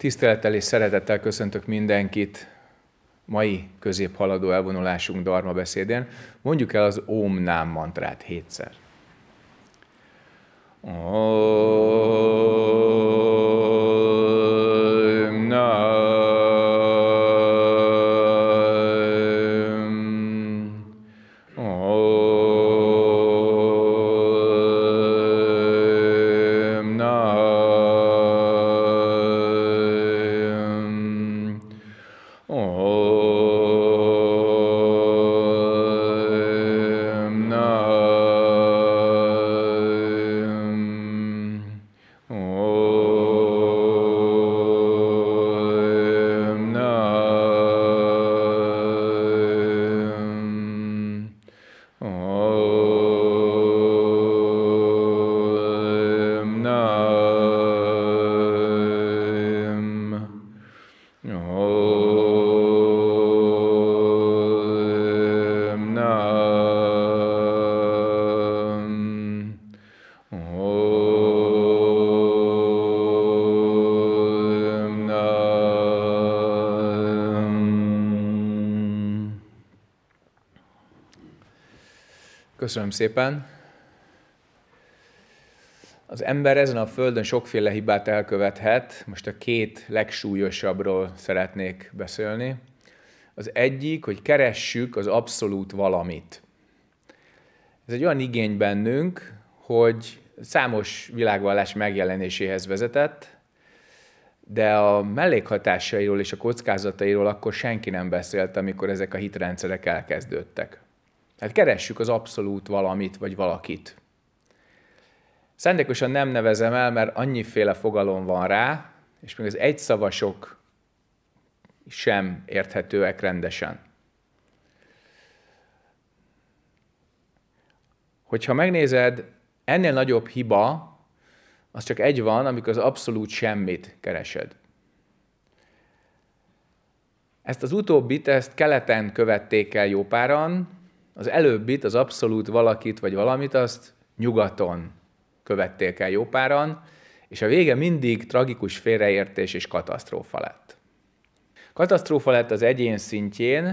Tisztelettel és szeretettel köszöntök mindenkit mai középhaladó elvonulásunk Darma beszédén. Mondjuk el az om Nám mantrát hétszer. Oh. Köszönöm szépen. Az ember ezen a földön sokféle hibát elkövethet. Most a két legsúlyosabbról szeretnék beszélni. Az egyik, hogy keressük az abszolút valamit. Ez egy olyan igény bennünk, hogy számos világvallás megjelenéséhez vezetett, de a mellékhatásairól és a kockázatairól akkor senki nem beszélt, amikor ezek a hitrendszerek elkezdődtek. Tehát keressük az abszolút valamit vagy valakit. Szándékosan nem nevezem el, mert annyiféle fogalom van rá, és még az egyszavasok sem érthetőek rendesen. Hogyha megnézed, ennél nagyobb hiba, az csak egy van, amikor az abszolút semmit keresed. Ezt az utóbbit, ezt keleten követték el jó páran, az előbbit, az abszolút valakit vagy valamit, azt nyugaton követték el jó páran, és a vége mindig tragikus félreértés és katasztrófa lett. Katasztrófa lett az egyén szintjén,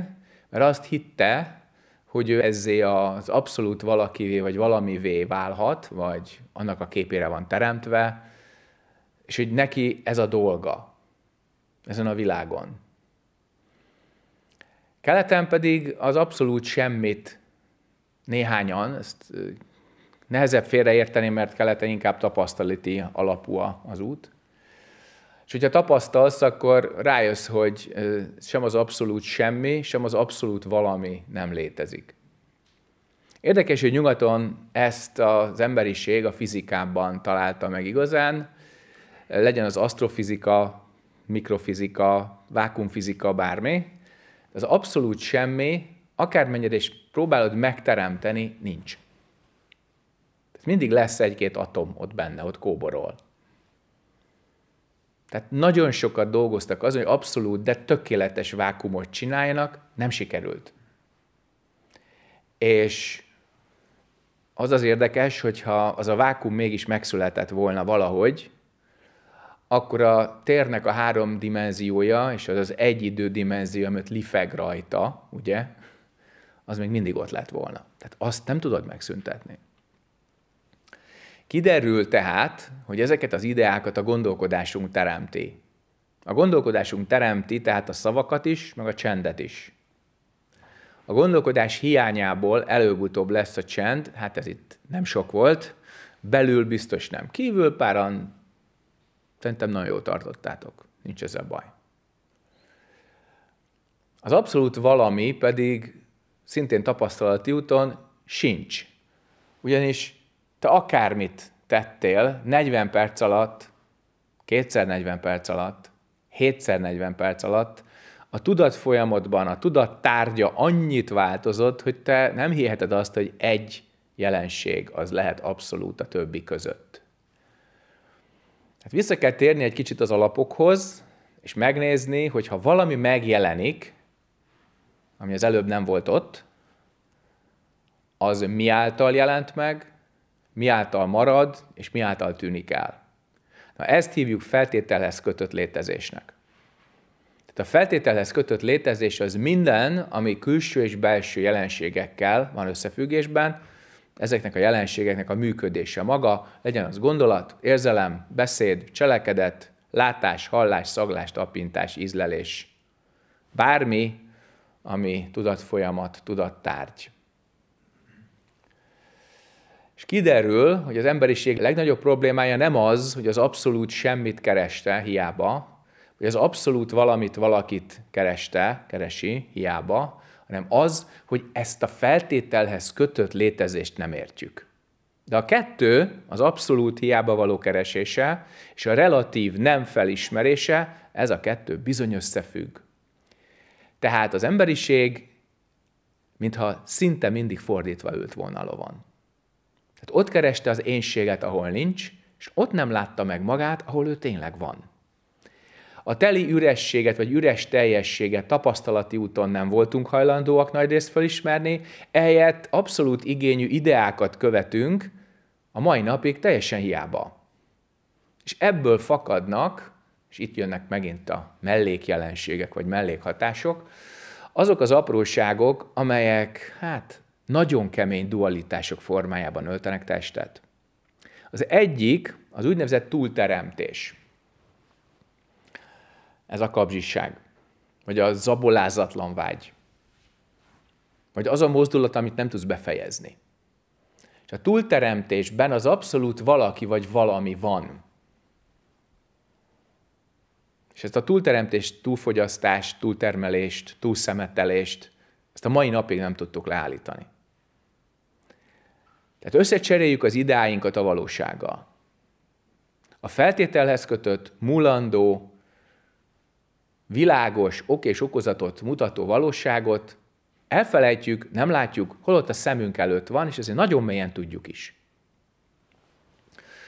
mert azt hitte, hogy ő ezzé az abszolút valakivé vagy valamivé válhat, vagy annak a képére van teremtve, és hogy neki ez a dolga ezen a világon. Keleten pedig az abszolút semmit néhányan, ezt nehezebb félreérteni, mert keleten inkább tapasztaliti alapú az út. És hogyha tapasztalsz, akkor rájössz, hogy sem az abszolút semmi, sem az abszolút valami nem létezik. Érdekes, hogy nyugaton ezt az emberiség a fizikában találta meg igazán, legyen az asztrofizika, mikrofizika, vákumfizika, bármi. Az abszolút semmi, akármennyire is próbálod megteremteni, nincs. Tehát mindig lesz egy-két atom ott benne, ott kóborol. Tehát nagyon sokat dolgoztak azon, hogy abszolút, de tökéletes vákumot csináljanak, nem sikerült. És az az érdekes, hogyha az a vákum mégis megszületett volna valahogy, akkor a térnek a három dimenziója, és az az egy idő dimenzió, amit lifeg rajta, ugye, az még mindig ott lett volna. Tehát azt nem tudod megszüntetni. Kiderül tehát, hogy ezeket az ideákat a gondolkodásunk teremti. A gondolkodásunk teremti tehát a szavakat is, meg a csendet is. A gondolkodás hiányából előbb-utóbb lesz a csend, hát ez itt nem sok volt, belül biztos nem. Kívül páran szerintem nagyon jól tartottátok, nincs a baj. Az abszolút valami pedig szintén tapasztalati úton sincs. Ugyanis te akármit tettél 40 perc alatt, 240 perc alatt, 740 perc alatt, a tudat folyamatban a tudat tárgya annyit változott, hogy te nem hiheted azt, hogy egy jelenség az lehet abszolút a többi között. Hát vissza kell térni egy kicsit az alapokhoz, és megnézni, hogy ha valami megjelenik, ami az előbb nem volt ott, az mi által jelent meg, mi által marad, és mi által tűnik el. Na, ezt hívjuk feltételhez kötött létezésnek. Tehát a feltételhez kötött létezés az minden, ami külső és belső jelenségekkel van összefüggésben, ezeknek a jelenségeknek a működése maga, legyen az gondolat, érzelem, beszéd, cselekedet, látás, hallás, szaglás, tapintás, ízlelés. Bármi, ami tudatfolyamat, tudattárgy. És kiderül, hogy az emberiség legnagyobb problémája nem az, hogy az abszolút semmit kereste, hiába, hogy az abszolút valamit valakit kereste, keresi, hiába, hanem az, hogy ezt a feltételhez kötött létezést nem értjük. De a kettő, az abszolút hiába való keresése és a relatív nem felismerése, ez a kettő bizony összefügg. Tehát az emberiség, mintha szinte mindig fordítva ült volna lovon. Tehát ott kereste az énséget, ahol nincs, és ott nem látta meg magát, ahol ő tényleg van. A teli ürességet vagy üres teljességet tapasztalati úton nem voltunk hajlandóak nagyrészt felismerni, ehelyett abszolút igényű ideákat követünk, a mai napig teljesen hiába. És ebből fakadnak és itt jönnek megint a mellékjelenségek vagy mellékhatások, azok az apróságok, amelyek hát nagyon kemény dualitások formájában öltenek testet. Az egyik az úgynevezett túlteremtés. Ez a kapzsiság, vagy a zabolázatlan vágy, vagy az a mozdulat, amit nem tudsz befejezni. És a túlteremtésben az abszolút valaki vagy valami van. És ezt a túlteremtést, túlfogyasztást, túltermelést, túlszemetelést, ezt a mai napig nem tudtuk leállítani. Tehát összecseréljük az ideáinkat a valósággal. A feltételhez kötött, mulandó, világos, ok és okozatot mutató valóságot elfelejtjük, nem látjuk, holott a szemünk előtt van, és ezért nagyon mélyen tudjuk is.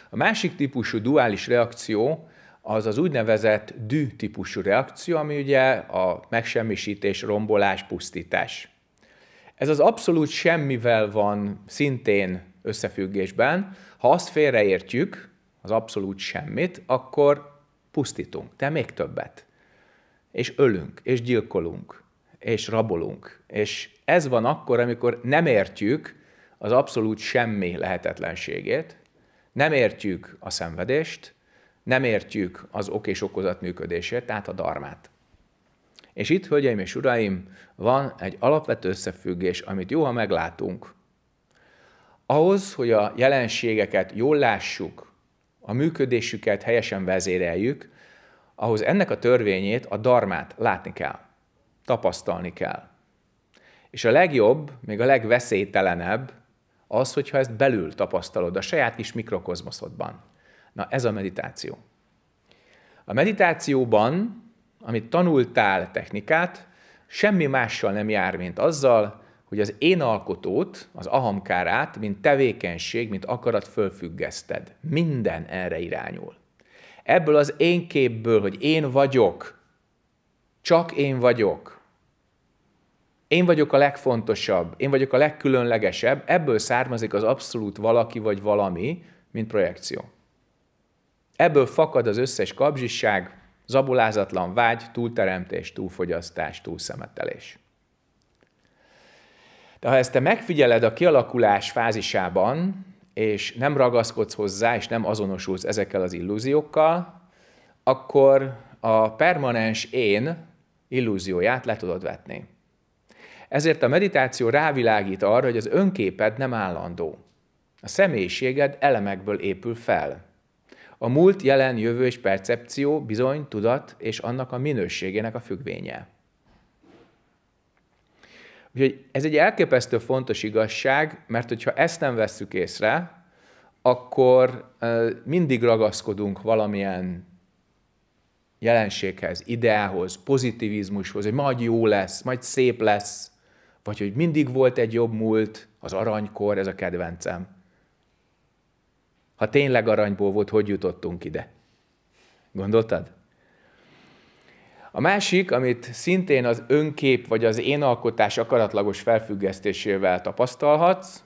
A másik típusú duális reakció az az úgynevezett dű típusú reakció, ami ugye a megsemmisítés, rombolás, pusztítás. Ez az abszolút semmivel van szintén összefüggésben. Ha azt félreértjük, az abszolút semmit, akkor pusztítunk, de még többet. És ölünk, és gyilkolunk, és rabolunk. És ez van akkor, amikor nem értjük az abszolút semmi lehetetlenségét, nem értjük a szenvedést, nem értjük az ok és okozat működését, tehát a darmát. És itt, hölgyeim és uraim, van egy alapvető összefüggés, amit jó, ha meglátunk. Ahhoz, hogy a jelenségeket jól lássuk, a működésüket helyesen vezéreljük, ahhoz ennek a törvényét, a darmát látni kell, tapasztalni kell. És a legjobb, még a legveszélytelenebb az, hogyha ezt belül tapasztalod, a saját kis mikrokozmoszodban. Na ez a meditáció. A meditációban, amit tanultál technikát, semmi mással nem jár, mint azzal, hogy az én alkotót, az ahamkárát, mint tevékenység, mint akarat fölfüggeszted. Minden erre irányul. Ebből az én képből, hogy én vagyok, csak én vagyok, én vagyok a legfontosabb, én vagyok a legkülönlegesebb, ebből származik az abszolút valaki vagy valami, mint projekció. Ebből fakad az összes kapzsisság, zabulázatlan vágy, túlteremtés, túlfogyasztás, túlszemetelés. De ha ezt te megfigyeled a kialakulás fázisában, és nem ragaszkodsz hozzá, és nem azonosulsz ezekkel az illúziókkal, akkor a permanens én illúzióját le tudod vetni. Ezért a meditáció rávilágít arra, hogy az önképed nem állandó. A személyiséged elemekből épül fel. A múlt, jelen, jövő és percepció bizony tudat és annak a minőségének a függvénye. Úgyhogy ez egy elképesztő fontos igazság, mert hogyha ezt nem vesszük észre, akkor mindig ragaszkodunk valamilyen jelenséghez, ideához, pozitivizmushoz, hogy majd jó lesz, majd szép lesz, vagy hogy mindig volt egy jobb múlt, az aranykor, ez a kedvencem. Ha tényleg aranyból volt, hogy jutottunk ide? Gondoltad? A másik, amit szintén az önkép vagy az én alkotás akaratlagos felfüggesztésével tapasztalhatsz,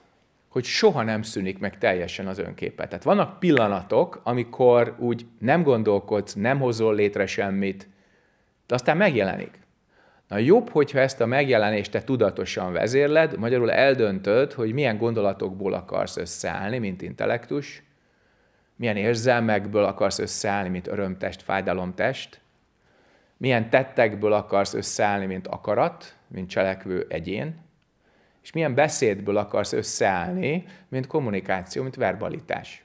hogy soha nem szűnik meg teljesen az önképet. Tehát vannak pillanatok, amikor úgy nem gondolkodsz, nem hozol létre semmit, de aztán megjelenik. Na jobb, hogyha ezt a megjelenést te tudatosan vezérled, magyarul eldöntöd, hogy milyen gondolatokból akarsz összeállni, mint intellektus, milyen érzelmekből akarsz összeállni, mint örömtest, fájdalomtest, milyen tettekből akarsz összeállni, mint akarat, mint cselekvő egyén, és milyen beszédből akarsz összeállni, mint kommunikáció, mint verbalitás.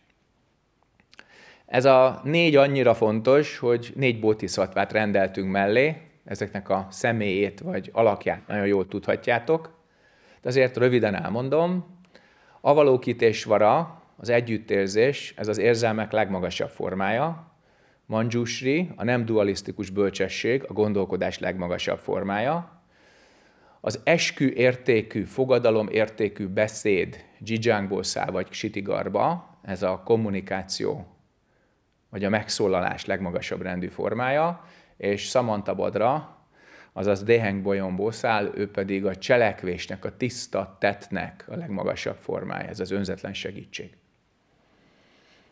Ez a négy annyira fontos, hogy négy bótiszatvát rendeltünk mellé, ezeknek a személyét vagy alakját nagyon jól tudhatjátok, de azért röviden elmondom. Avalókitésvara az együttérzés, ez az érzelmek legmagasabb formája, manjushri, a nem dualisztikus bölcsesség, a gondolkodás legmagasabb formája, az eskü értékű, fogadalom értékű beszéd Zsidzsángból száll, vagy Ksitigarba, ez a kommunikáció, vagy a megszólalás legmagasabb rendű formája, és Samantha Badra, azaz Déheng bolyomból száll, ő pedig a cselekvésnek, a tiszta tettnek a legmagasabb formája, ez az önzetlen segítség.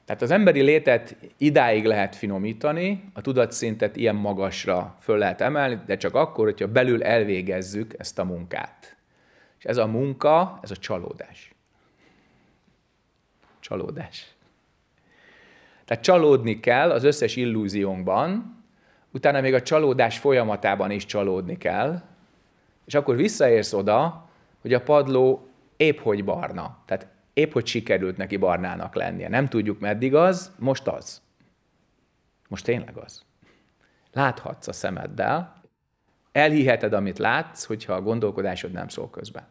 Tehát az emberi létet idáig lehet finomítani, a tudatszintet ilyen magasra föl lehet emelni, de csak akkor, hogyha belül elvégezzük ezt a munkát. És ez a munka, ez a csalódás. Csalódás. Tehát csalódni kell az összes illúziónkban, utána még a csalódás folyamatában is csalódni kell, és akkor visszaérsz oda, hogy a padló épp hogy barna. Tehát épp hogy sikerült neki barnának lennie. Nem tudjuk, meddig az, most az. Most tényleg az. Láthatsz a szemeddel, elhiheted, amit látsz, hogyha a gondolkodásod nem szól közben.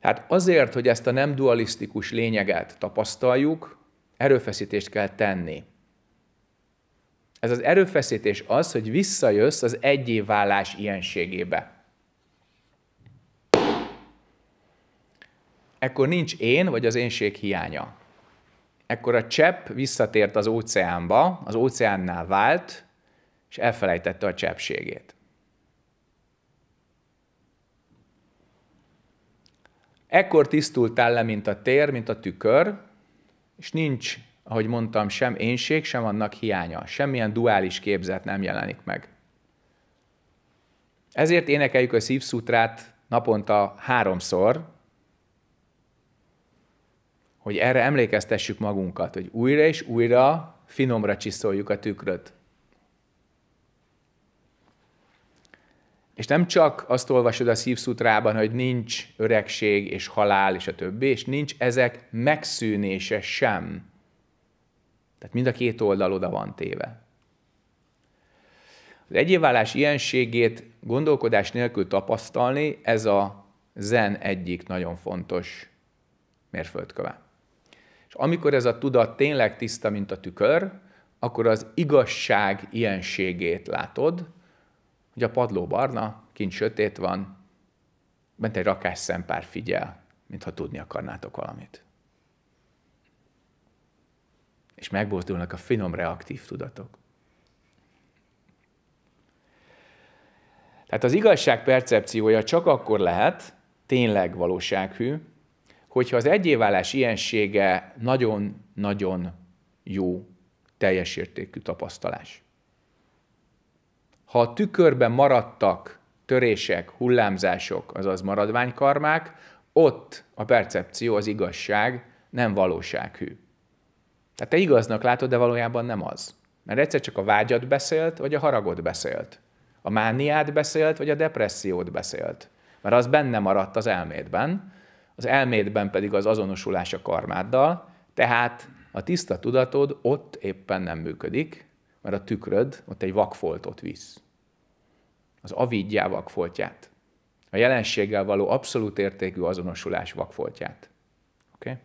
Tehát azért, hogy ezt a nem dualisztikus lényeget tapasztaljuk, erőfeszítést kell tenni. Ez az erőfeszítés az, hogy visszajössz az egyéválás ilyenségébe. ekkor nincs én vagy az énség hiánya. Ekkor a csepp visszatért az óceánba, az óceánnál vált, és elfelejtette a cseppségét. Ekkor tisztultál le, mint a tér, mint a tükör, és nincs, ahogy mondtam, sem énség, sem annak hiánya. Semmilyen duális képzet nem jelenik meg. Ezért énekeljük a szívszutrát naponta háromszor, hogy erre emlékeztessük magunkat, hogy újra és újra finomra csiszoljuk a tükröt. És nem csak azt olvasod a szívszutrában, hogy nincs öregség és halál és a többi, és nincs ezek megszűnése sem. Tehát mind a két oldal oda van téve. Az egyévállás ilyenségét gondolkodás nélkül tapasztalni, ez a zen egyik nagyon fontos mérföldköve. És amikor ez a tudat tényleg tiszta, mint a tükör, akkor az igazság ilyenségét látod, hogy a padló barna, kint sötét van, bent egy rakás szempár figyel, mintha tudni akarnátok valamit. És megbozdulnak a finom reaktív tudatok. Tehát az igazság percepciója csak akkor lehet tényleg valósághű, hogyha az egyévállás ilyensége nagyon-nagyon jó, teljes értékű tapasztalás. Ha a tükörben maradtak törések, hullámzások, azaz maradványkarmák, ott a percepció, az igazság nem valósághű. Tehát te igaznak látod, de valójában nem az. Mert egyszer csak a vágyat beszélt, vagy a haragot beszélt. A mániát beszélt, vagy a depressziót beszélt. Mert az benne maradt az elmédben, az elmédben pedig az azonosulás a karmáddal, tehát a tiszta tudatod ott éppen nem működik, mert a tükröd ott egy vakfoltot visz. Az avidjá vakfoltját. A jelenséggel való abszolút értékű azonosulás vakfoltját. Oké? Okay?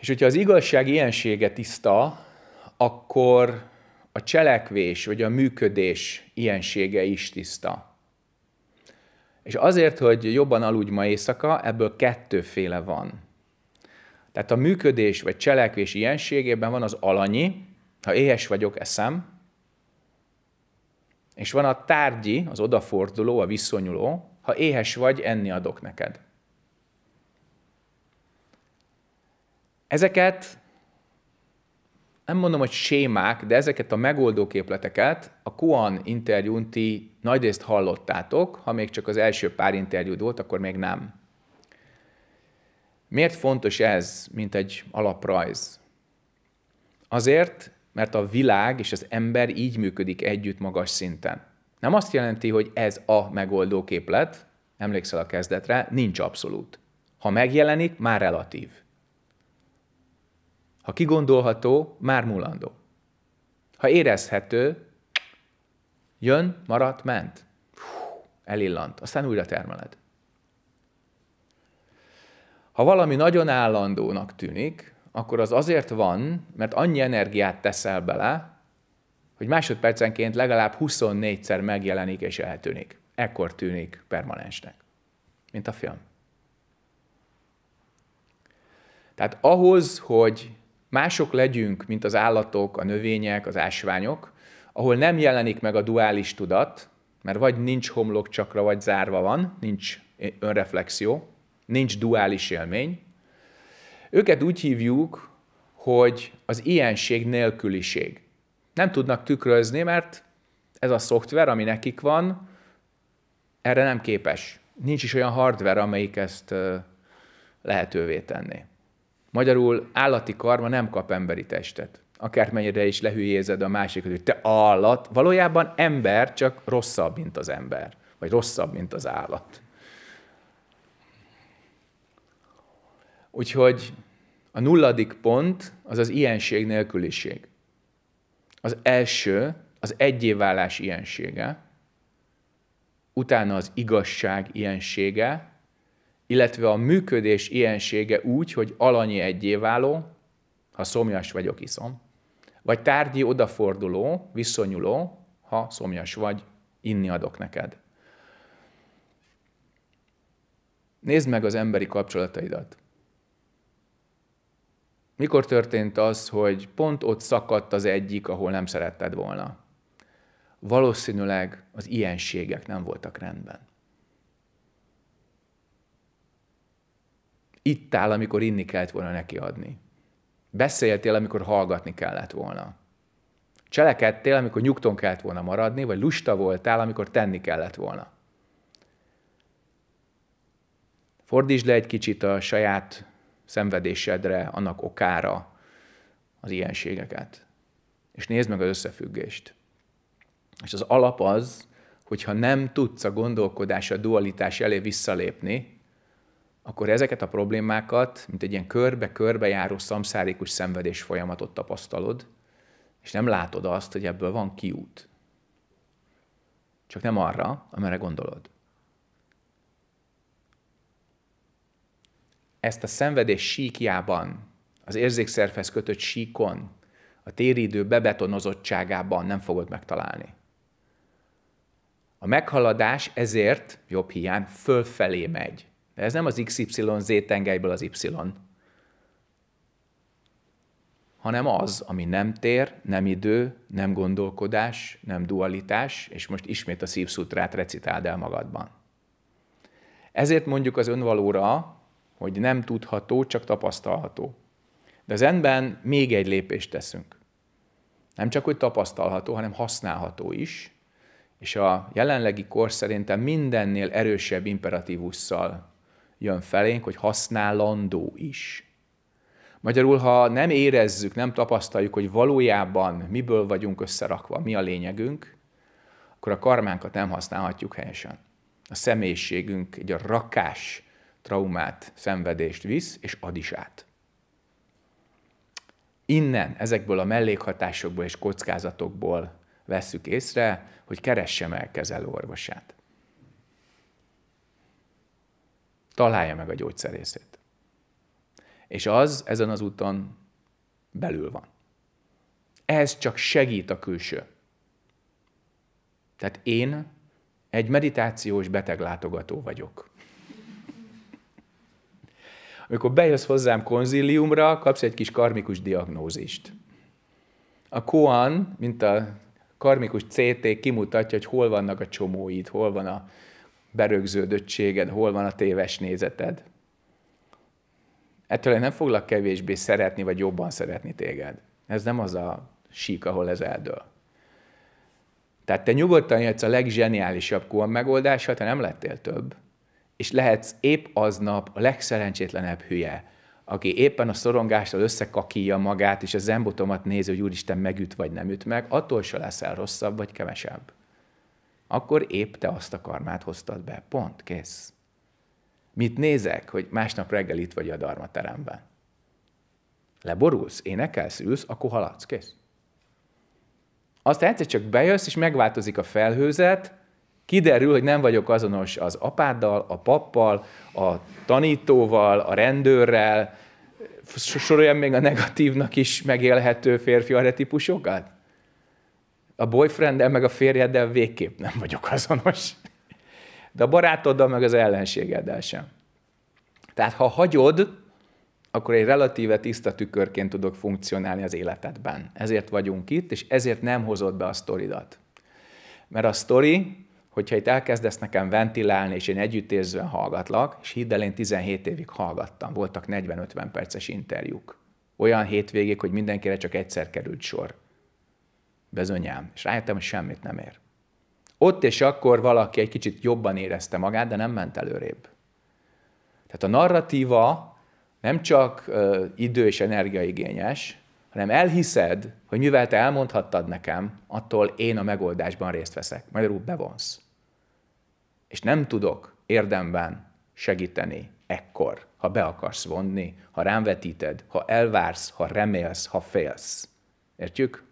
És hogyha az igazság ilyensége tiszta, akkor a cselekvés vagy a működés ilyensége is tiszta. És azért, hogy jobban aludj ma éjszaka, ebből kettőféle van. Tehát a működés vagy cselekvés ilyenségében van az alanyi, ha éhes vagyok, eszem, és van a tárgyi, az odaforduló, a viszonyuló, ha éhes vagy, enni adok neked. Ezeket nem mondom, hogy sémák, de ezeket a megoldó képleteket a Kuan interjún ti részt hallottátok, ha még csak az első pár interjúd volt, akkor még nem. Miért fontos ez, mint egy alaprajz? Azért, mert a világ és az ember így működik együtt magas szinten. Nem azt jelenti, hogy ez a megoldó képlet, emlékszel a kezdetre, nincs abszolút. Ha megjelenik, már relatív. Ha kigondolható, már mulandó. Ha érezhető, jön, maradt, ment. elillant, aztán újra termeled. Ha valami nagyon állandónak tűnik, akkor az azért van, mert annyi energiát teszel bele, hogy másodpercenként legalább 24-szer megjelenik és eltűnik. Ekkor tűnik permanensnek. Mint a film. Tehát ahhoz, hogy mások legyünk, mint az állatok, a növények, az ásványok, ahol nem jelenik meg a duális tudat, mert vagy nincs homlokcsakra, vagy zárva van, nincs önreflexió, nincs duális élmény. Őket úgy hívjuk, hogy az ilyenség nélküliség. Nem tudnak tükrözni, mert ez a szoftver, ami nekik van, erre nem képes. Nincs is olyan hardware, amelyik ezt lehetővé tenné. Magyarul állati karma nem kap emberi testet. Akármennyire is lehülyézed a másikat, hogy te állat, valójában ember csak rosszabb, mint az ember, vagy rosszabb, mint az állat. Úgyhogy a nulladik pont az az ilyenség nélküliség. Az első, az egyéválás ilyensége, utána az igazság ilyensége, illetve a működés ilyensége úgy, hogy alanyi egyéváló, ha szomjas vagyok, iszom, vagy tárgyi odaforduló, viszonyuló, ha szomjas vagy, inni adok neked. Nézd meg az emberi kapcsolataidat. Mikor történt az, hogy pont ott szakadt az egyik, ahol nem szeretted volna? Valószínűleg az ilyenségek nem voltak rendben. Itt áll, amikor inni kellett volna neki adni. Beszéltél, amikor hallgatni kellett volna. Cselekedtél, amikor nyugton kellett volna maradni, vagy lusta voltál, amikor tenni kellett volna. Fordítsd le egy kicsit a saját szenvedésedre, annak okára az ilyenségeket. És nézd meg az összefüggést. És az alap az, hogyha nem tudsz a gondolkodás, a dualitás elé visszalépni, akkor ezeket a problémákat, mint egy ilyen körbe-körbe járó szamszárikus szenvedés folyamatot tapasztalod, és nem látod azt, hogy ebből van kiút. Csak nem arra, amire gondolod. Ezt a szenvedés síkjában, az érzékszervhez kötött síkon, a téridő bebetonozottságában nem fogod megtalálni. A meghaladás ezért, jobb hiány, fölfelé megy de ez nem az XYZ tengelyből az Y, hanem az, ami nem tér, nem idő, nem gondolkodás, nem dualitás, és most ismét a szívszutrát recitáld el magadban. Ezért mondjuk az önvalóra, hogy nem tudható, csak tapasztalható. De az enben még egy lépést teszünk. Nem csak, hogy tapasztalható, hanem használható is, és a jelenlegi kor szerintem mindennél erősebb imperatívusszal jön felénk, hogy használandó is. Magyarul, ha nem érezzük, nem tapasztaljuk, hogy valójában miből vagyunk összerakva, mi a lényegünk, akkor a karmánkat nem használhatjuk helyesen. A személyiségünk egy a rakás traumát, szenvedést visz, és ad is át. Innen, ezekből a mellékhatásokból és kockázatokból vesszük észre, hogy keresse meg kezelőorvosát. találja meg a gyógyszerészét. És az ezen az úton belül van. Ez csak segít a külső. Tehát én egy meditációs beteglátogató vagyok. Amikor bejössz hozzám konziliumra, kapsz egy kis karmikus diagnózist. A koan, mint a karmikus CT kimutatja, hogy hol vannak a csomóid, hol van a berögződöttséged, hol van a téves nézeted. Ettől én nem foglak kevésbé szeretni, vagy jobban szeretni téged. Ez nem az a sík, ahol ez eldől. Tehát te nyugodtan jöhetsz a legzseniálisabb kóan megoldásra, te nem lettél több, és lehetsz épp aznap a legszerencsétlenebb hülye, aki éppen a szorongástól összekakíja magát, és a zembotomat nézi, hogy úristen megüt vagy nem üt meg, attól se leszel rosszabb vagy kevesebb akkor épp te azt a karmát hoztad be. Pont, kész. Mit nézek, hogy másnap reggel itt vagy a darma teremben. Leborulsz, énekelsz, ülsz, akkor haladsz, kész. Aztán egyszer csak bejössz, és megváltozik a felhőzet, kiderül, hogy nem vagyok azonos az apáddal, a pappal, a tanítóval, a rendőrrel, soroljam még a negatívnak is megélhető férfi típusokat? A boyfrienddel meg a férjeddel végképp nem vagyok azonos. De a barátoddal meg az ellenségeddel sem. Tehát ha hagyod, akkor egy relatíve tiszta tükörként tudok funkcionálni az életedben. Ezért vagyunk itt, és ezért nem hozod be a sztoridat. Mert a sztori, hogyha itt elkezdesz nekem ventilálni, és én együttérzően hallgatlak, és hidd el, én 17 évig hallgattam, voltak 40-50 perces interjúk. Olyan hétvégék, hogy mindenkire csak egyszer került sor bezonyám, és rájöttem, hogy semmit nem ér. Ott és akkor valaki egy kicsit jobban érezte magát, de nem ment előrébb. Tehát a narratíva nem csak ö, idő és energiaigényes, hanem elhiszed, hogy mivel te elmondhattad nekem, attól én a megoldásban részt veszek. Magyarul bevonsz. És nem tudok érdemben segíteni ekkor, ha be akarsz vonni, ha rám vetíted, ha elvársz, ha remélsz, ha félsz. Értjük?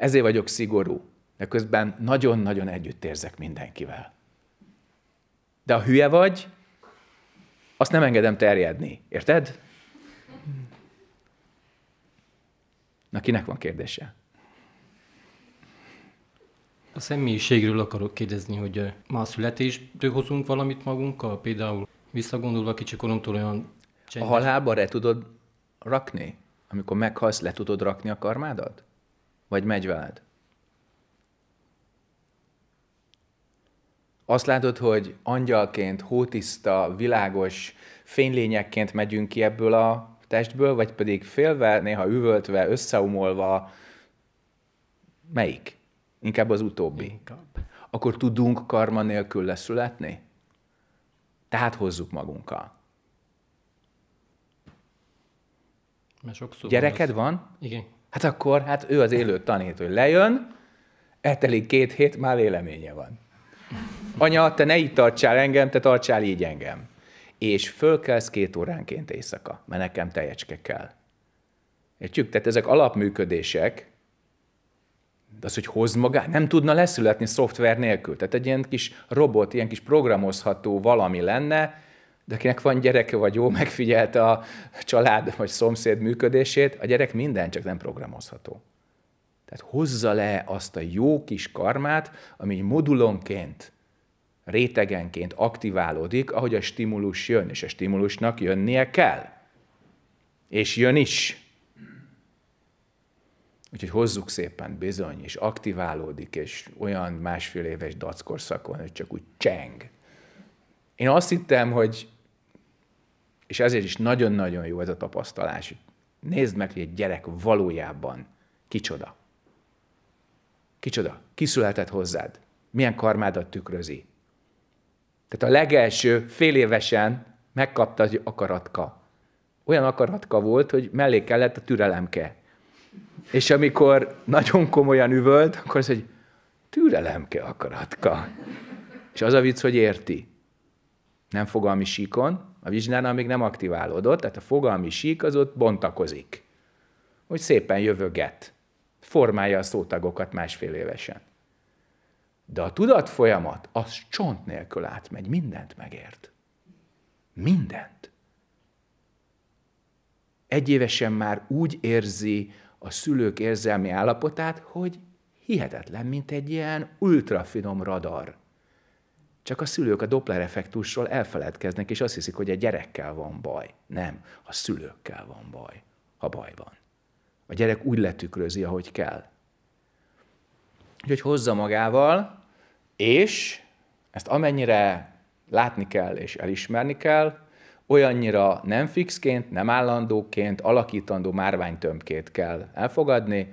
Ezért vagyok szigorú, de közben nagyon-nagyon együtt érzek mindenkivel. De a hülye vagy, azt nem engedem terjedni. Érted? Na, kinek van kérdése? A személyiségről akarok kérdezni, hogy ma a születésből hozunk valamit magunkkal? Például visszagondolva kicsi koromtól olyan... Csendes... A halálba le tudod rakni? Amikor meghalsz, le tudod rakni a karmádat? vagy megy veled? Azt látod, hogy angyalként, hótiszta, világos fénylényekként megyünk ki ebből a testből, vagy pedig félve, néha üvöltve, összeomolva, melyik? Inkább az utóbbi. Inkább. Akkor tudunk karma nélkül leszületni? Tehát hozzuk magunkkal. Mert sokszor Gyereked van? Az... van? Igen. Hát akkor hát ő az élő tanít, hogy lejön, eltelik két hét, már véleménye van. Anya, te ne így tartsál engem, te tartsál így engem. És fölkelsz két óránként éjszaka, mert nekem tejecske kell. Értjük? Tehát ezek alapműködések, de az, hogy hoz magát, nem tudna leszületni szoftver nélkül. Tehát egy ilyen kis robot, ilyen kis programozható valami lenne, de akinek van gyereke vagy jó, megfigyelte a család vagy szomszéd működését, a gyerek minden, csak nem programozható. Tehát hozza le azt a jó kis karmát, ami modulonként, rétegenként aktiválódik, ahogy a stimulus jön, és a stimulusnak jönnie kell. És jön is. Úgyhogy hozzuk szépen bizony, és aktiválódik, és olyan másfél éves dackorszakon, hogy csak úgy cseng. Én azt hittem, hogy, és ezért is nagyon-nagyon jó ez a tapasztalás, nézd meg, hogy egy gyerek valójában kicsoda. Kicsoda. Kiszületett hozzád. Milyen karmádat tükrözi. Tehát a legelső fél évesen megkapta az akaratka. Olyan akaratka volt, hogy mellé kellett a türelemke. És amikor nagyon komolyan üvölt, akkor az, egy türelemke akaratka. És az a vicc, hogy érti nem fogalmi síkon, a vizsgálnál még nem aktiválódott, tehát a fogalmi sík az ott bontakozik. Úgy szépen jövöget. Formálja a szótagokat másfél évesen. De a tudat folyamat az csont nélkül átmegy, mindent megért. Mindent. Egyévesen már úgy érzi a szülők érzelmi állapotát, hogy hihetetlen, mint egy ilyen ultrafinom radar. Csak a szülők a Doppler effektusról elfeledkeznek, és azt hiszik, hogy a gyerekkel van baj. Nem, a szülőkkel van baj, ha baj van. A gyerek úgy letükrözi, ahogy kell. Úgyhogy hozza magával, és ezt amennyire látni kell és elismerni kell, olyannyira nem fixként, nem állandóként, alakítandó márványtömbként kell elfogadni,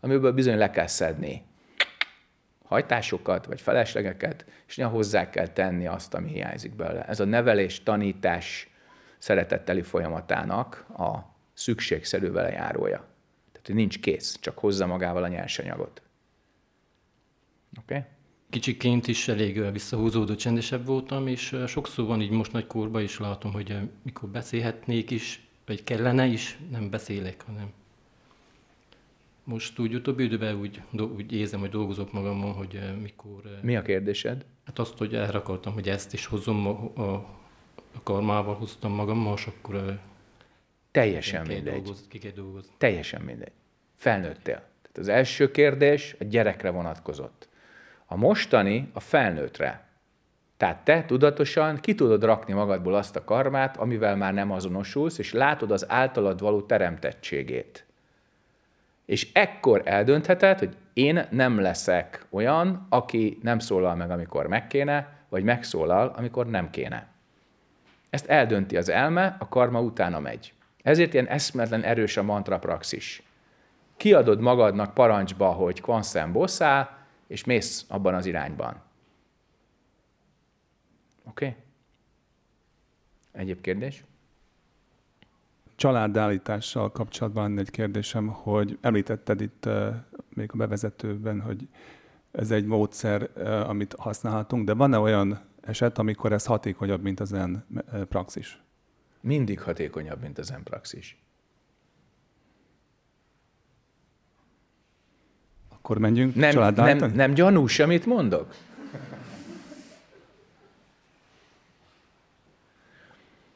amiből bizony le kell szedni hajtásokat, vagy feleslegeket, és néha hozzá kell tenni azt, ami hiányzik belőle. Ez a nevelés, tanítás szeretetteli folyamatának a szükségszerű velejárója. Tehát, hogy nincs kész, csak hozza magával a nyersanyagot. Oké? Okay? Kicsiként is elég visszahúzódó, csendesebb voltam, és sokszor van így most nagy korban is látom, hogy mikor beszélhetnék is, vagy kellene is, nem beszélek, hanem most úgy utóbbi időben úgy, úgy érzem, hogy dolgozok magamon, hogy eh, mikor... Eh, Mi a kérdésed? Hát azt, hogy erre akartam, hogy ezt is hozom, a, a karmával hoztam magammal, és akkor... Eh, Teljesen mindegy. Dolgoz, ki kell dolgozni. Teljesen mindegy. Felnőttél. Tehát az első kérdés a gyerekre vonatkozott. A mostani a felnőttre. Tehát te tudatosan ki tudod rakni magadból azt a karmát, amivel már nem azonosulsz, és látod az általad való teremtettségét. És ekkor eldöntheted, hogy én nem leszek olyan, aki nem szólal meg, amikor meg kéne, vagy megszólal, amikor nem kéne. Ezt eldönti az elme, a karma utána megy. Ezért ilyen eszmetlen erős a mantra praxis. Kiadod magadnak parancsba, hogy kvanszem bosszál, és mész abban az irányban. Oké? Okay? Egyéb kérdés? családállítással kapcsolatban egy kérdésem, hogy említetted itt még a bevezetőben, hogy ez egy módszer, amit használhatunk, de van-e olyan eset, amikor ez hatékonyabb, mint az en praxis? Mindig hatékonyabb, mint az en praxis. Akkor menjünk nem, nem, nem gyanús, amit mondok?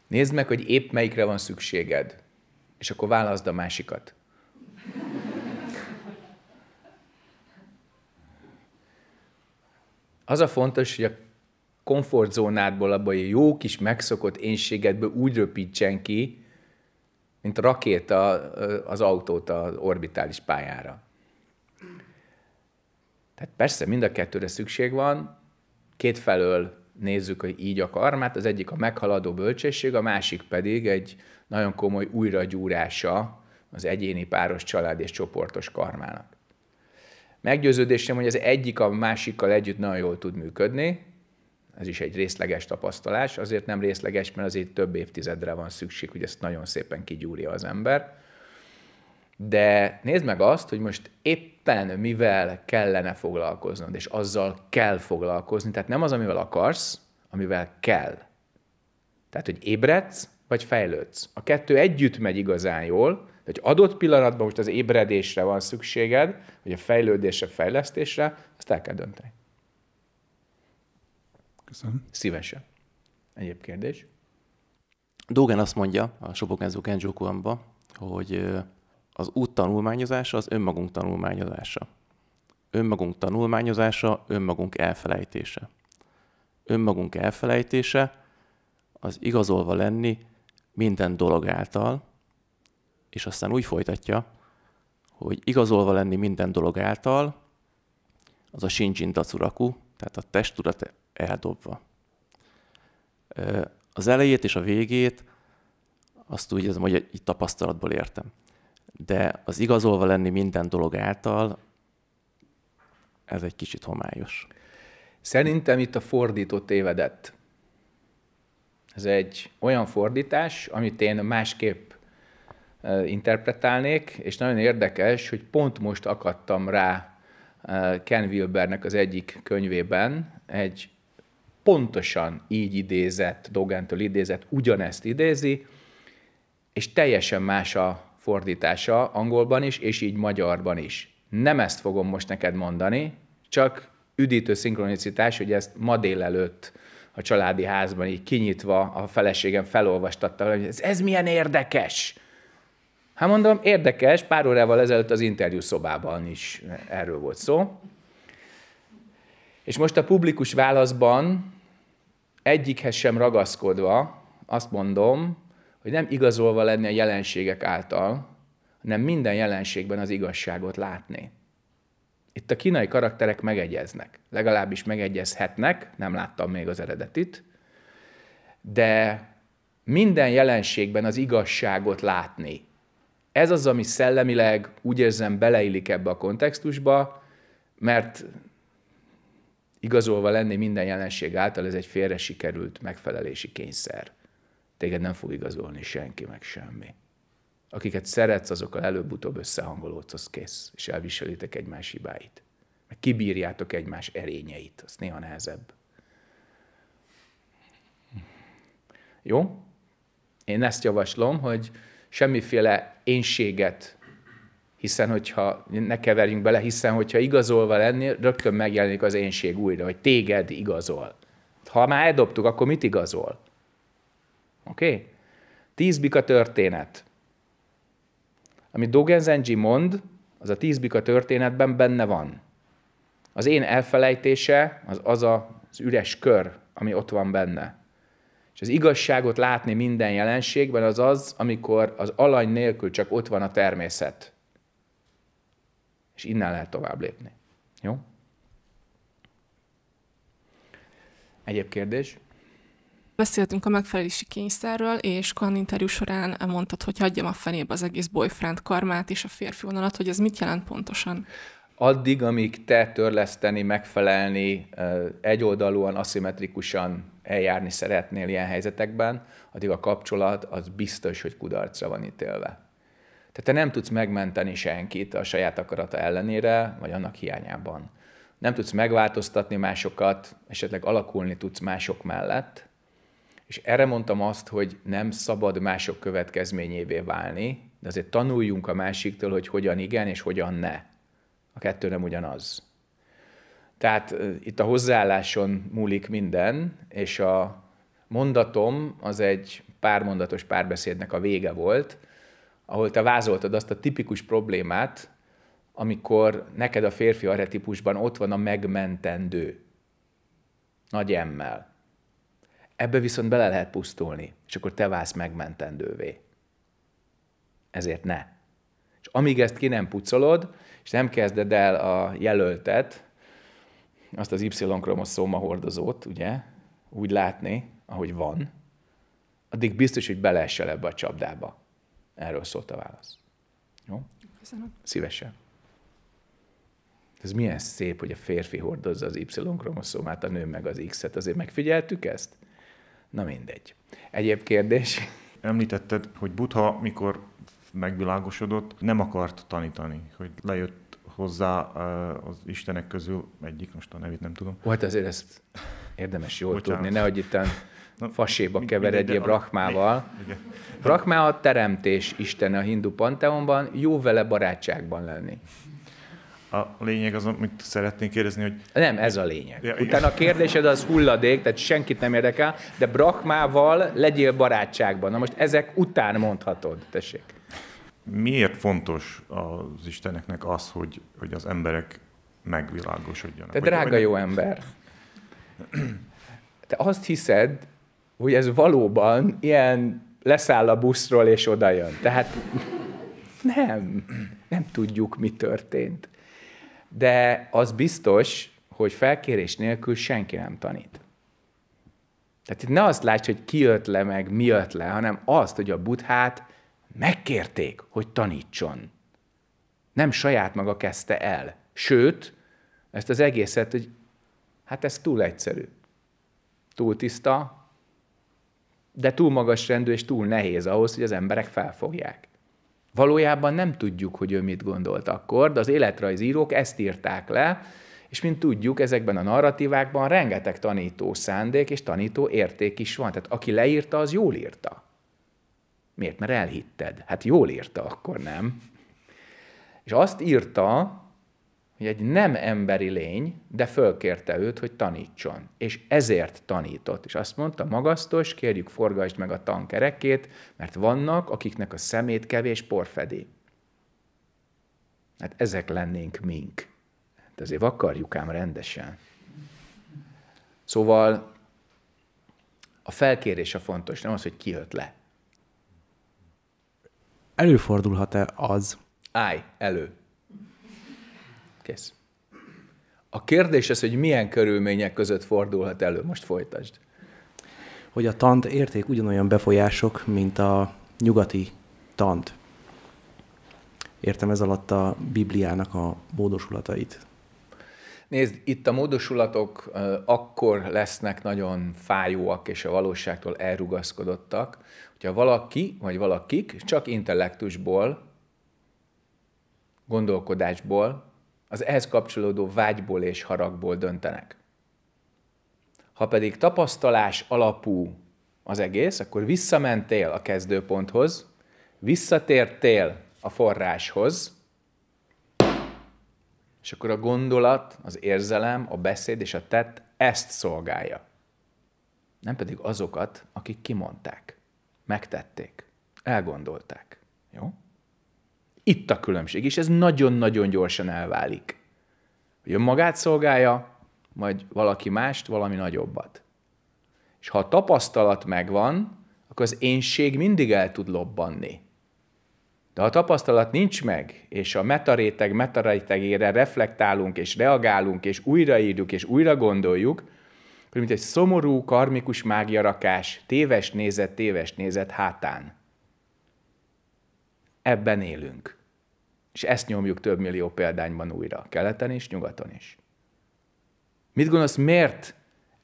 Nézd meg, hogy épp melyikre van szükséged, és akkor válaszd a másikat. Az a fontos, hogy a komfortzónádból, abban a jó kis megszokott énségedből úgy röpítsen ki, mint a rakéta az autót az orbitális pályára. Tehát persze mind a kettőre szükség van, kétfelől nézzük hogy így a karmát, az egyik a meghaladó bölcsesség, a másik pedig egy nagyon komoly újragyúrása az egyéni páros család és csoportos karmának. Meggyőződésem, hogy az egyik a másikkal együtt nagyon jól tud működni, ez is egy részleges tapasztalás, azért nem részleges, mert azért több évtizedre van szükség, hogy ezt nagyon szépen kigyúrja az ember. De nézd meg azt, hogy most épp éppen mivel kellene foglalkoznod, és azzal kell foglalkozni. Tehát nem az, amivel akarsz, amivel kell. Tehát, hogy ébredsz, vagy fejlődsz. A kettő együtt megy igazán jól, de hogy adott pillanatban most az ébredésre van szükséged, vagy a fejlődésre, fejlesztésre, azt el kell dönteni. Köszönöm. Szívesen. Egyéb kérdés? Dogen azt mondja a Sobokenzó Kenjoku hogy az út tanulmányozása az önmagunk tanulmányozása. Önmagunk tanulmányozása, önmagunk elfelejtése. Önmagunk elfelejtése az igazolva lenni minden dolog által, és aztán úgy folytatja, hogy igazolva lenni minden dolog által, az a Shinjin Datsuraku, tehát a testtudat eldobva. Az elejét és a végét, azt úgy érzem, hogy itt tapasztalatból értem de az igazolva lenni minden dolog által, ez egy kicsit homályos. Szerintem itt a fordított évedett. Ez egy olyan fordítás, amit én másképp interpretálnék, és nagyon érdekes, hogy pont most akadtam rá Ken Wilbernek az egyik könyvében, egy pontosan így idézett, Dogentől idézett, ugyanezt idézi, és teljesen más a, fordítása angolban is, és így magyarban is. Nem ezt fogom most neked mondani, csak üdítő szinkronicitás, hogy ezt ma délelőtt a családi házban így kinyitva a feleségem felolvastatta, hogy ez, ez milyen érdekes. Hát mondom, érdekes, pár órával ezelőtt az interjú szobában is erről volt szó. És most a publikus válaszban egyikhez sem ragaszkodva azt mondom, hogy nem igazolva lenni a jelenségek által, hanem minden jelenségben az igazságot látni. Itt a kínai karakterek megegyeznek, legalábbis megegyezhetnek, nem láttam még az eredetit, de minden jelenségben az igazságot látni. Ez az, ami szellemileg úgy érzem beleillik ebbe a kontextusba, mert igazolva lenni minden jelenség által, ez egy félre sikerült megfelelési kényszer téged nem fog igazolni senki, meg semmi. Akiket szeretsz, azokkal előbb-utóbb összehangolódsz, az kész, és elviselitek egymás hibáit. Meg kibírjátok egymás erényeit, az néha nehezebb. Jó? Én ezt javaslom, hogy semmiféle énséget, hiszen hogyha, ne keverjünk bele, hiszen hogyha igazolva lennél, rögtön megjelenik az énség újra, hogy téged igazol. Ha már eldobtuk, akkor mit igazol? Oké? Okay? Tíz bika történet. Amit Dogen Zenji mond, az a tíz bika történetben benne van. Az én elfelejtése az az a, az üres kör, ami ott van benne. És az igazságot látni minden jelenségben az az, amikor az alany nélkül csak ott van a természet. És innen lehet tovább lépni. Jó? Egyéb kérdés? Beszéltünk a megfelelési kényszerről, és Kan interjú során mondtad, hogy hagyjam a fenébe az egész boyfriend karmát és a férfi vonalat, hogy ez mit jelent pontosan? Addig, amíg te törleszteni, megfelelni, egyoldalúan, aszimmetrikusan eljárni szeretnél ilyen helyzetekben, addig a kapcsolat az biztos, hogy kudarcra van ítélve. Tehát te nem tudsz megmenteni senkit a saját akarata ellenére, vagy annak hiányában. Nem tudsz megváltoztatni másokat, esetleg alakulni tudsz mások mellett, és erre mondtam azt, hogy nem szabad mások következményévé válni, de azért tanuljunk a másiktól, hogy hogyan igen és hogyan ne. A kettő nem ugyanaz. Tehát itt a hozzáálláson múlik minden, és a mondatom az egy pármondatos párbeszédnek a vége volt, ahol te vázoltad azt a tipikus problémát, amikor neked a férfi arhetipusban ott van a megmentendő. Nagy emmel. Ebbe viszont bele lehet pusztulni, és akkor te válsz megmentendővé. Ezért ne. És amíg ezt ki nem pucolod, és nem kezded el a jelöltet, azt az Y-kromoszóma hordozót, ugye, úgy látni, ahogy van, addig biztos, hogy beleessel ebbe a csapdába. Erről szólt a válasz. Jó? Köszönöm. Szívesen. Ez milyen szép, hogy a férfi hordozza az Y-kromoszómát, a nő meg az X-et. Azért megfigyeltük ezt? Na mindegy. Egyéb kérdés? Említetted, hogy Butha, mikor megvilágosodott, nem akart tanítani, hogy lejött hozzá az istenek közül egyik, most a nevét nem tudom. Ó, hát azért ezt érdemes jól Bocsánat. tudni, nehogy itt Na, faséba keveredjél Brahmával. Brahma a teremtés istene a hindu panteonban, jó vele barátságban lenni a lényeg az, amit szeretnénk kérdezni, hogy... Nem, ez a lényeg. Ja, Utána a kérdésed az hulladék, tehát senkit nem érdekel, de Brahmával legyél barátságban. Na most ezek után mondhatod, tessék. Miért fontos az Isteneknek az, hogy, hogy az emberek megvilágosodjanak? Te drága vagy... jó ember! Te azt hiszed, hogy ez valóban ilyen leszáll a buszról és odajön. Tehát nem, nem tudjuk, mi történt de az biztos, hogy felkérés nélkül senki nem tanít. Tehát itt ne azt látsz, hogy ki jött le, meg mi jött le, hanem azt, hogy a buthát megkérték, hogy tanítson. Nem saját maga kezdte el. Sőt, ezt az egészet, hogy hát ez túl egyszerű. Túl tiszta, de túl magas rendű és túl nehéz ahhoz, hogy az emberek felfogják. Valójában nem tudjuk, hogy ő mit gondolt akkor, de az életrajzírók ezt írták le, és mint tudjuk, ezekben a narratívákban rengeteg tanító szándék és tanító érték is van. Tehát aki leírta, az jól írta. Miért? Mert elhitted. Hát jól írta, akkor nem. És azt írta, hogy egy nem emberi lény, de fölkérte őt, hogy tanítson. És ezért tanított. És azt mondta, magasztos, kérjük forgasd meg a tankerekét, mert vannak, akiknek a szemét kevés porfedi. Hát ezek lennénk mink. De hát azért vakarjuk ám rendesen. Szóval a felkérés a fontos, nem az, hogy ki jött le. Előfordulhat-e az? Állj, elő lelkész. A kérdés az, hogy milyen körülmények között fordulhat elő. Most folytasd. Hogy a tant érték ugyanolyan befolyások, mint a nyugati tant. Értem ez alatt a Bibliának a módosulatait. Nézd, itt a módosulatok akkor lesznek nagyon fájóak és a valóságtól elrugaszkodottak, hogyha valaki vagy valakik csak intellektusból, gondolkodásból az ehhez kapcsolódó vágyból és haragból döntenek. Ha pedig tapasztalás alapú az egész, akkor visszamentél a kezdőponthoz, visszatértél a forráshoz, és akkor a gondolat, az érzelem, a beszéd és a tett ezt szolgálja. Nem pedig azokat, akik kimondták, megtették, elgondolták. Jó? Itt a különbség, és ez nagyon-nagyon gyorsan elválik. Hogy önmagát szolgálja, majd valaki mást, valami nagyobbat. És ha a tapasztalat megvan, akkor az énség mindig el tud lobbanni. De ha a tapasztalat nincs meg, és a metaréteg metarétegére reflektálunk, és reagálunk, és újraírjuk, és újra gondoljuk, akkor mint egy szomorú, karmikus mágiarakás, téves nézet, téves nézet hátán. Ebben élünk. És ezt nyomjuk több millió példányban újra, keleten is, nyugaton is. Mit gondolsz, miért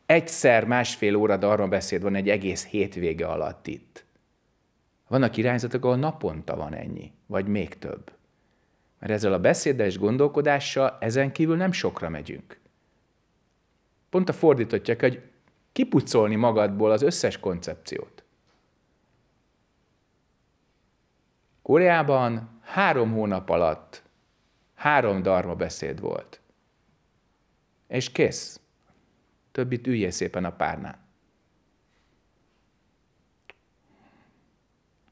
egyszer másfél óra arról beszéd van egy egész hétvége alatt itt? Vannak irányzatok, ahol naponta van ennyi, vagy még több. Mert ezzel a beszéddel és gondolkodással ezen kívül nem sokra megyünk. Pont a fordítottják, hogy kipucolni magadból az összes koncepciót. Koreában három hónap alatt három darma beszéd volt. És kész. Többit üljél szépen a párnán.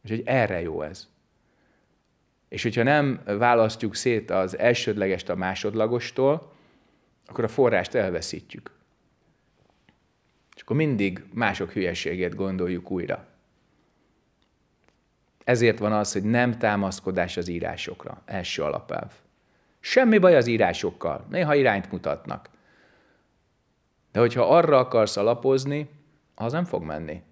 És hogy erre jó ez. És hogyha nem választjuk szét az elsődlegest a másodlagostól, akkor a forrást elveszítjük. És akkor mindig mások hülyeségét gondoljuk újra. Ezért van az, hogy nem támaszkodás az írásokra. Első alapelv. Semmi baj az írásokkal. Néha irányt mutatnak. De hogyha arra akarsz alapozni, az nem fog menni.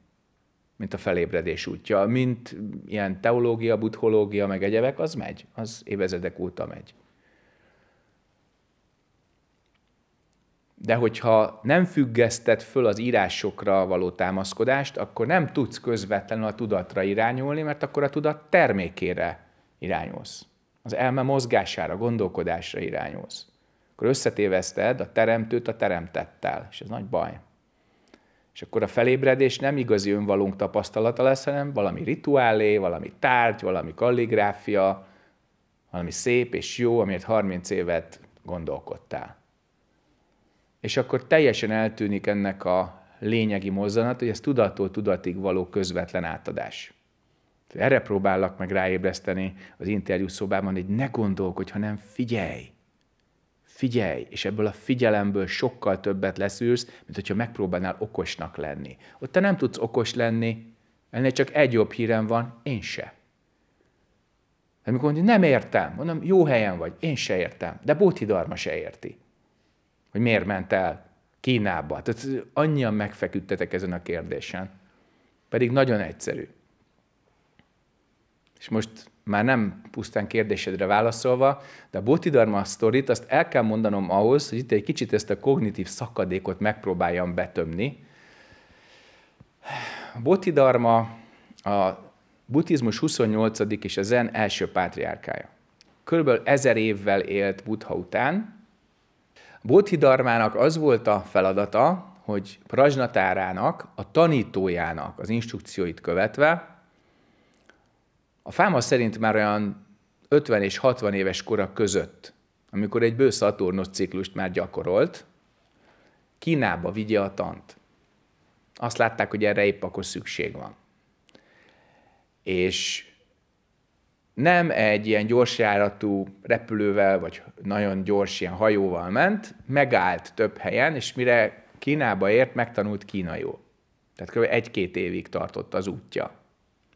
Mint a felébredés útja, mint ilyen teológia, buthológia, meg egyebek, az megy. Az évezredek óta megy. de hogyha nem függeszted föl az írásokra való támaszkodást, akkor nem tudsz közvetlenül a tudatra irányulni, mert akkor a tudat termékére irányulsz. Az elme mozgására, gondolkodásra irányulsz. Akkor összetéveszted a teremtőt a teremtettel, és ez nagy baj. És akkor a felébredés nem igazi önvalónk tapasztalata lesz, hanem valami rituálé, valami tárgy, valami kalligráfia, valami szép és jó, amiért 30 évet gondolkodtál és akkor teljesen eltűnik ennek a lényegi mozzanat, hogy ez tudattól tudatig való közvetlen átadás. Erre próbálok meg ráébreszteni az interjú szobában, hogy ne gondolkodj, hanem figyelj. Figyelj, és ebből a figyelemből sokkal többet leszűrsz, mint hogyha megpróbálnál okosnak lenni. Ott te nem tudsz okos lenni, ennél csak egy jobb hírem van, én se. Amikor mondja, nem értem, mondom, jó helyen vagy, én se értem, de Bóthidarma se érti hogy miért ment el Kínába. Tehát annyian megfeküdtetek ezen a kérdésen. Pedig nagyon egyszerű. És most már nem pusztán kérdésedre válaszolva, de a Bodhidharma sztorit azt el kell mondanom ahhoz, hogy itt egy kicsit ezt a kognitív szakadékot megpróbáljam betömni. A Bodhidharma a buddhizmus 28. és a zen első pátriárkája. Körülbelül ezer évvel élt Buddha után, Bodhidarmának az volt a feladata, hogy Prajnatárának, a tanítójának az instrukcióit követve, a fáma szerint már olyan 50 és 60 éves kora között, amikor egy bő ciklust már gyakorolt, Kínába vigye a tant. Azt látták, hogy erre épp akkor szükség van. És nem egy ilyen gyorsjáratú repülővel, vagy nagyon gyors ilyen hajóval ment, megállt több helyen, és mire Kínába ért, megtanult kínaiul. Tehát kb. egy-két évig tartott az útja.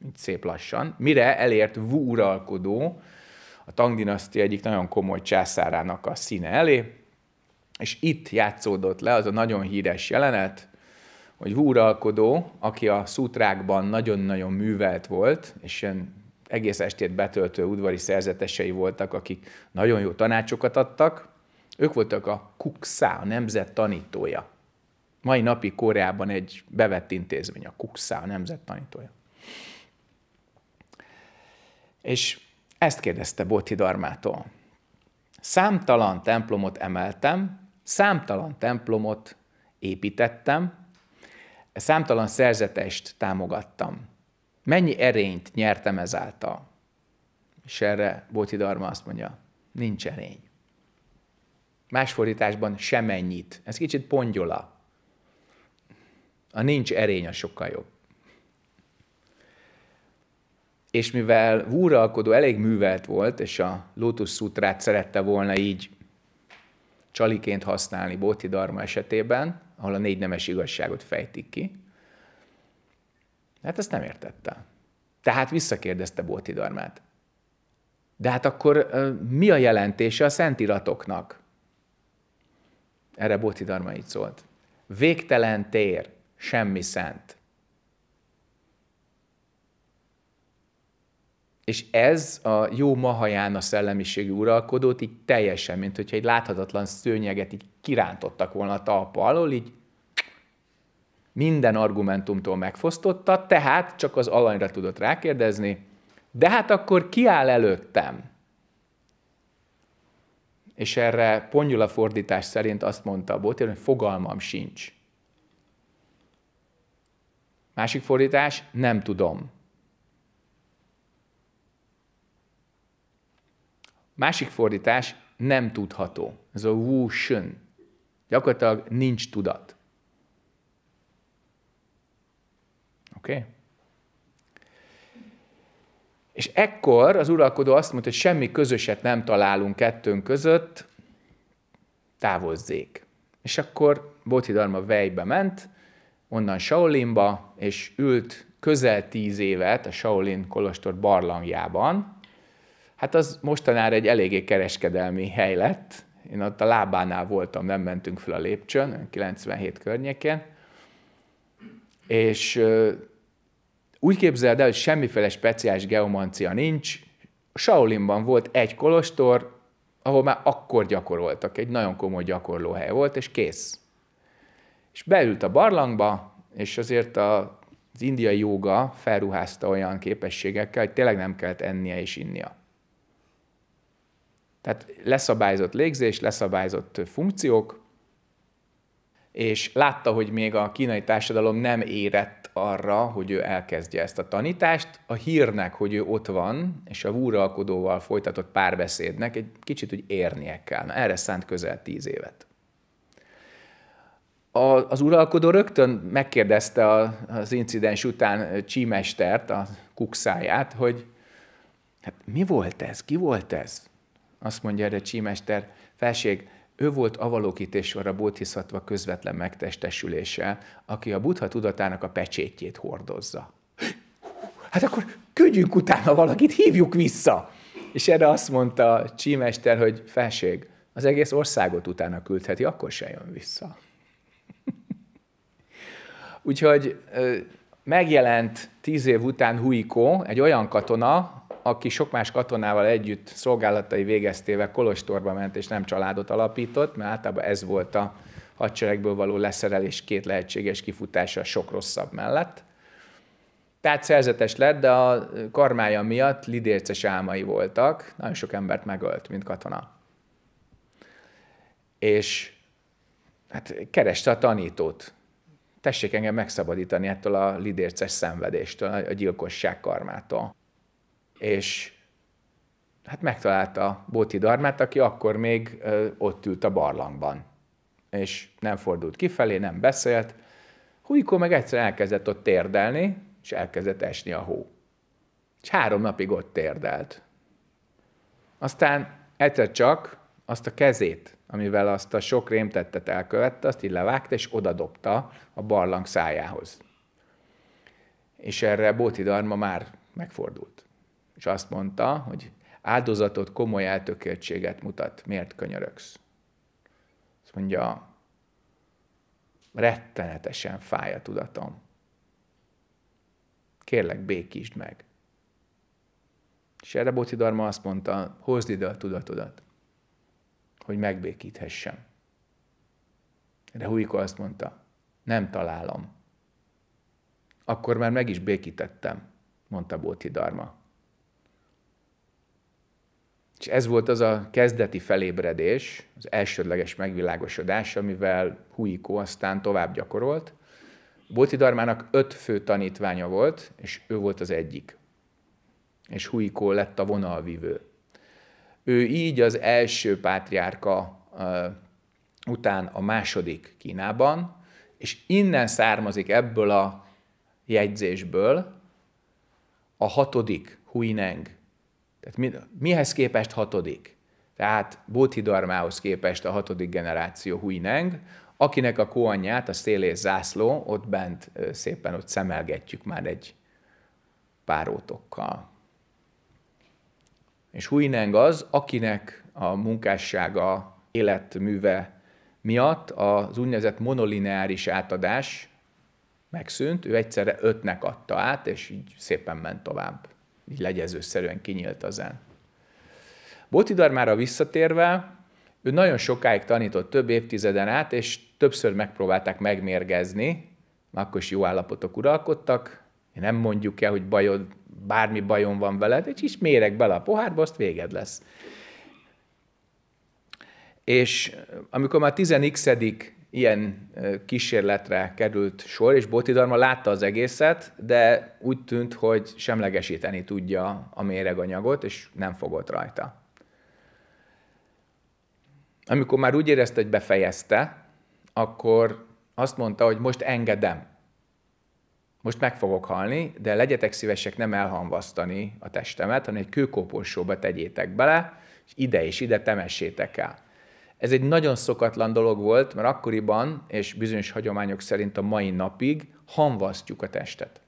Így szép lassan. Mire elért Wu uralkodó, a Tang dinasztia egyik nagyon komoly császárának a színe elé, és itt játszódott le az a nagyon híres jelenet, hogy Wu uralkodó, aki a szútrákban nagyon-nagyon művelt volt, és ilyen egész estét betöltő udvari szerzetesei voltak, akik nagyon jó tanácsokat adtak. Ők voltak a KUKSZÁ, a nemzet tanítója. Mai napi Koreában egy bevett intézmény, a KUKSZÁ, a nemzet tanítója. És ezt kérdezte Darmától. Számtalan templomot emeltem, számtalan templomot építettem, számtalan szerzetest támogattam. Mennyi erényt nyertem ezáltal? És erre Bóti Darma azt mondja, nincs erény. Más fordításban semennyit. Ez kicsit pongyola. A nincs erény a sokkal jobb. És mivel Vúralkodó elég művelt volt, és a Lotus Sutrát szerette volna így csaliként használni Bóti Darma esetében, ahol a négy nemes igazságot fejtik ki, Hát ezt nem értette. Tehát visszakérdezte Darmát. De hát akkor mi a jelentése a szentiratoknak? Erre Darma így szólt. Végtelen tér, semmi szent. És ez a jó mahaján a szellemiségű uralkodót így teljesen, mint hogyha egy láthatatlan szőnyeget így kirántottak volna a talpa alól, így minden argumentumtól megfosztotta, tehát csak az alanyra tudott rákérdezni, de hát akkor kiáll előttem. És erre Pongyula fordítás szerint azt mondta a Bótér, hogy fogalmam sincs. Másik fordítás, nem tudom. Másik fordítás, nem tudható. Ez a wu shun. Gyakorlatilag nincs tudat. Oké? Okay? És ekkor az uralkodó azt mondta, hogy semmi közöset nem találunk kettőnk között, távozzék. És akkor Bodhidharma vejbe ment, onnan Shaolinba, és ült közel tíz évet a Shaolin kolostor barlangjában. Hát az mostanára egy eléggé kereskedelmi hely lett. Én ott a lábánál voltam, nem mentünk fel a lépcsőn, 97 környékén. És úgy képzeld el, hogy semmiféle speciális geomancia nincs. Shaolinban volt egy kolostor, ahol már akkor gyakoroltak, egy nagyon komoly gyakorlóhely volt, és kész. És beült a barlangba, és azért a, az indiai joga felruházta olyan képességekkel, hogy tényleg nem kellett ennie és innia. Tehát leszabályzott légzés, leszabályzott funkciók, és látta, hogy még a kínai társadalom nem érett arra, hogy ő elkezdje ezt a tanítást. A hírnek, hogy ő ott van, és a uralkodóval folytatott párbeszédnek egy kicsit úgy érnie kell. Na, erre szánt közel tíz évet. A, az uralkodó rögtön megkérdezte a, az incidens után csímestert, a kukszáját, hogy hát mi volt ez, ki volt ez? Azt mondja erre csímester, felség, ő volt Avalokitésvara Bodhisattva közvetlen megtestesülése, aki a buddha tudatának a pecsétjét hordozza. Hát akkor küldjünk utána valakit, hívjuk vissza! És erre azt mondta Csímester, hogy felség, az egész országot utána küldheti, akkor se jön vissza. Úgyhogy megjelent tíz év után Huiko, egy olyan katona, aki sok más katonával együtt szolgálatai végeztével Kolostorba ment és nem családot alapított, mert általában ez volt a hadseregből való leszerelés két lehetséges kifutása sok rosszabb mellett. Tehát szerzetes lett, de a karmája miatt lidérces álmai voltak, nagyon sok embert megölt, mint katona. És hát kereste a tanítót. Tessék engem megszabadítani ettől a lidérces szenvedéstől, a gyilkosság karmától és hát megtalálta Bóti Darmát, aki akkor még ott ült a barlangban. És nem fordult kifelé, nem beszélt. Hújkó meg egyszer elkezdett ott térdelni, és elkezdett esni a hó. És három napig ott térdelt. Aztán egyszer csak azt a kezét, amivel azt a sok rémtettet elkövette, azt így levágta, és odadobta a barlang szájához. És erre Bóti Darma már megfordult és azt mondta, hogy áldozatot komoly eltökéltséget mutat, miért könyörögsz? Azt mondja, rettenetesen fáj a tudatom. Kérlek, békítsd meg. És erre Darma azt mondta, hozd ide a tudatodat, hogy megbékíthessem. De Huiko azt mondta, nem találom. Akkor már meg is békítettem, mondta Darma. És ez volt az a kezdeti felébredés, az elsődleges megvilágosodás, amivel Huiko aztán tovább gyakorolt. Darmának öt fő tanítványa volt, és ő volt az egyik. És Huiko lett a vonalvívő. Ő így az első pátriárka után a második Kínában, és innen származik ebből a jegyzésből a hatodik Huineng tehát mi, mihez képest hatodik? Tehát Bodhidharmához képest a hatodik generáció Huineng, akinek a kóanyját, a szélés zászló, ott bent szépen ott szemelgetjük már egy ótokkal. És Huineng az, akinek a munkássága, életműve miatt az úgynevezett monolineáris átadás megszűnt, ő egyszerre ötnek adta át, és így szépen ment tovább így legyezőszerűen kinyílt azán. Botidar visszatérve, ő nagyon sokáig tanított, több évtizeden át, és többször megpróbálták megmérgezni, akkor is jó állapotok uralkodtak, nem mondjuk el, hogy bajod, bármi bajom van veled, egy kis méreg bele a pohárba, azt véged lesz. És amikor már 10 ilyen kísérletre került sor, és Darma látta az egészet, de úgy tűnt, hogy semlegesíteni tudja a méreganyagot, és nem fogott rajta. Amikor már úgy érezte, hogy befejezte, akkor azt mondta, hogy most engedem. Most meg fogok halni, de legyetek szívesek nem elhamvasztani a testemet, hanem egy kőkóporsóba tegyétek bele, és ide és ide temessétek el. Ez egy nagyon szokatlan dolog volt, mert akkoriban, és bizonyos hagyományok szerint a mai napig hanvasztjuk a testet.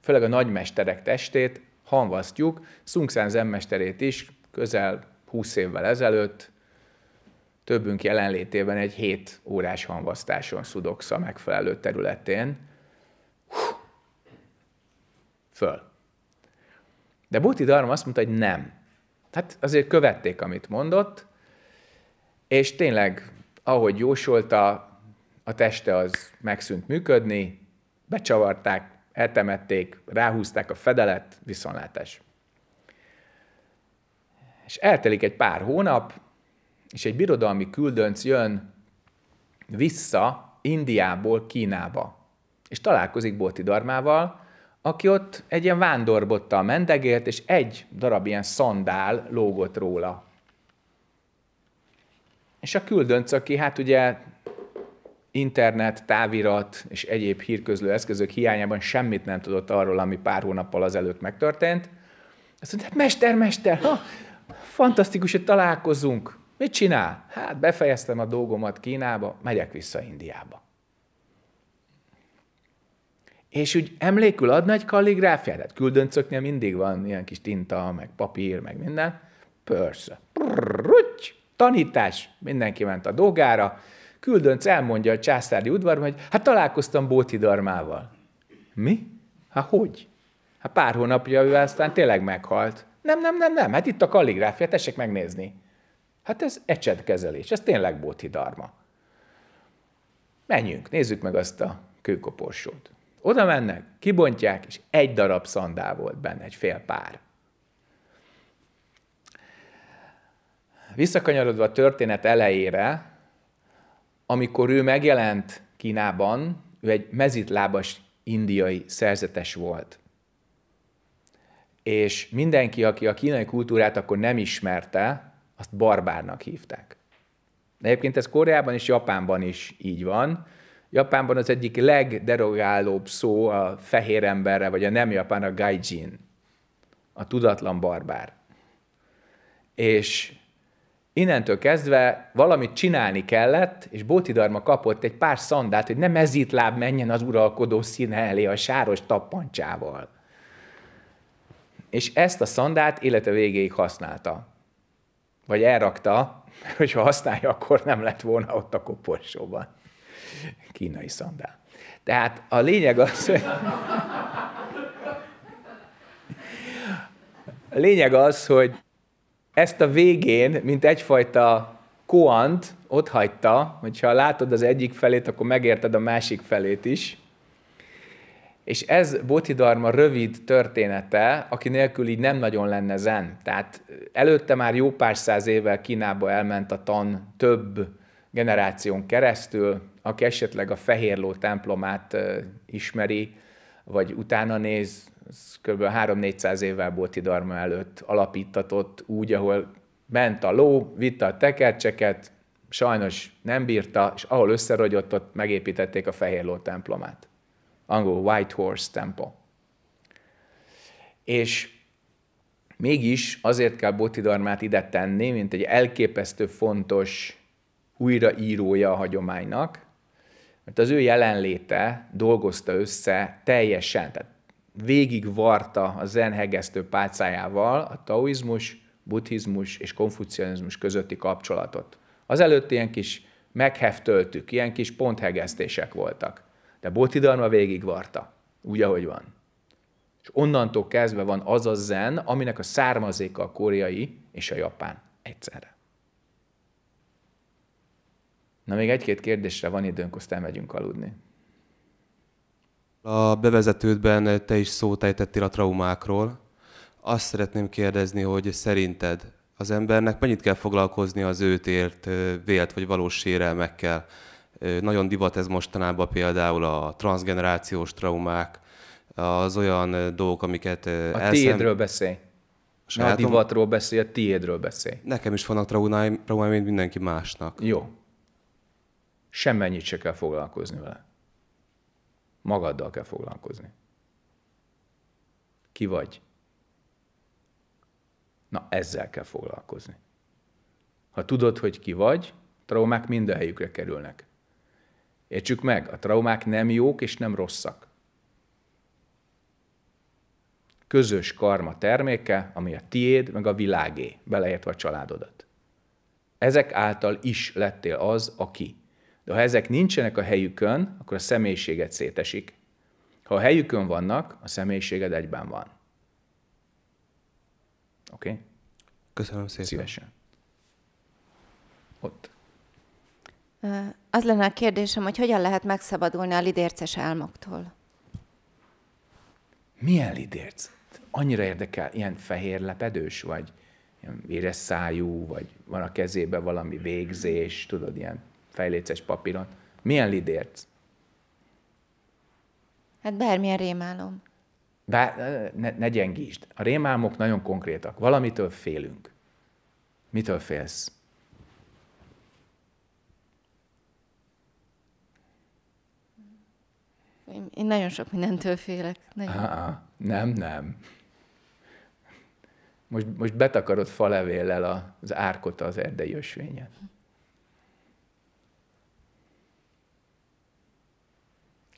Főleg a nagymesterek testét hanvasztjuk, Szungszán zenmesterét is közel 20 évvel ezelőtt többünk jelenlétében egy 7 órás hanvasztáson szudoksza megfelelő területén. Hú, föl. De Bóti Darma azt mondta, hogy nem. Hát azért követték, amit mondott, és tényleg, ahogy jósolta, a teste az megszűnt működni, becsavarták, eltemették, ráhúzták a fedelet, viszonlátás. És eltelik egy pár hónap, és egy birodalmi küldönc jön vissza Indiából Kínába, és találkozik Bolti Darmával, aki ott egy ilyen vándorbotta mendegélt, és egy darab ilyen szandál lógott róla és a küldönc, aki hát ugye internet, távirat és egyéb hírközlő eszközök hiányában semmit nem tudott arról, ami pár hónappal azelőtt megtörtént, azt mondta, hát mester, mester, ha, fantasztikus, hogy találkozunk. Mit csinál? Hát befejeztem a dolgomat Kínába, megyek vissza Indiába. És úgy emlékül adna egy kalligráfiát, hát küldöncöknél mindig van ilyen kis tinta, meg papír, meg minden. Persze. Prrr, Tanítás, mindenki ment a dolgára, küldönc elmondja a császári udvarban, hogy hát találkoztam Bóti Darmával. Mi? Hát hogy? Hát pár hónapja ő aztán tényleg meghalt. Nem, nem, nem, nem, hát itt a kalligráfia, tessék megnézni. Hát ez ecsetkezelés, ez tényleg Bóti Darma. Menjünk, nézzük meg azt a kőkoporsót. Oda mennek, kibontják, és egy darab szandál volt benne, egy fél pár. visszakanyarodva a történet elejére, amikor ő megjelent Kínában, ő egy mezitlábas indiai szerzetes volt. És mindenki, aki a kínai kultúrát akkor nem ismerte, azt barbárnak hívták. De egyébként ez Koreában és Japánban is így van. Japánban az egyik legderogálóbb szó a fehér emberre, vagy a nem japán, a gaijin, a tudatlan barbár. És innentől kezdve valamit csinálni kellett, és Bótidarma kapott egy pár szandát, hogy ne mezítláb menjen az uralkodó színe elé a sáros tappancsával. És ezt a szandát élete végéig használta. Vagy elrakta, hogy ha használja, akkor nem lett volna ott a koporsóban. Kínai szandál. Tehát a lényeg az, hogy... A lényeg az, hogy ezt a végén, mint egyfajta koant, ott hagyta, hogyha látod az egyik felét, akkor megérted a másik felét is. És ez Bodhidharma rövid története, aki nélkül így nem nagyon lenne zen. Tehát előtte már jó pár száz évvel Kínába elment a tan több generáción keresztül, aki esetleg a Fehérló templomát ismeri, vagy utána néz, ez kb. 3-400 évvel Bóti Darma előtt alapítatott úgy, ahol ment a ló, vitte a tekercseket, sajnos nem bírta, és ahol összerogyott, ott megépítették a Fehér Ló templomát. Angol White Horse Temple. És mégis azért kell Darmát ide tenni, mint egy elképesztő fontos újraírója a hagyománynak, mert az ő jelenléte dolgozta össze teljesen, tehát végig varta a zen hegesztő pálcájával a taoizmus, buddhizmus és konfucianizmus közötti kapcsolatot. Azelőtt ilyen kis megheftöltük, ilyen kis ponthegesztések voltak. De Bodhidharma varta, úgy, ahogy van. És onnantól kezdve van az a zen, aminek a származéka a koreai és a japán egyszerre. Na még egy-két kérdésre van időnk, aztán megyünk aludni. A bevezetődben te is szót ejtettél a traumákról. Azt szeretném kérdezni, hogy szerinted az embernek mennyit kell foglalkozni az őt élt, vélt vagy valós sérelmekkel? Nagyon divat ez mostanában például a transgenerációs traumák, az olyan dolgok, amiket... A elszem... tiédről beszélj. Sajátom... Ne a divatról beszélj, a tiédről beszélj. Nekem is vannak traumáim mint mindenki másnak. Jó. Semmennyit se kell foglalkozni vele. Magaddal kell foglalkozni. Ki vagy? Na, ezzel kell foglalkozni. Ha tudod, hogy ki vagy, traumák minden helyükre kerülnek. Értsük meg, a traumák nem jók és nem rosszak. Közös karma terméke, ami a tiéd, meg a világé, beleértve a családodat. Ezek által is lettél az, aki. De ha ezek nincsenek a helyükön, akkor a személyiséget szétesik. Ha a helyükön vannak, a személyiséged egyben van. Oké? Okay? Köszönöm szépen. Szívesen. Ott. Az lenne a kérdésem, hogy hogyan lehet megszabadulni a lidérces álmoktól? Milyen lidérc? Annyira érdekel, ilyen fehér lepedős, vagy ilyen éres szájú, vagy van a kezébe valami végzés, tudod, ilyen fejléces papíron. Milyen lidérc? Hát bármilyen rémálom. Bár, ne, ne gyengítsd. A rémálmok nagyon konkrétak. Valamitől félünk. Mitől félsz? Én nagyon sok mindentől félek. Nagyon. Ah, nem, nem. Most, most betakarod falevéllel az árkot az erdei ösvényen.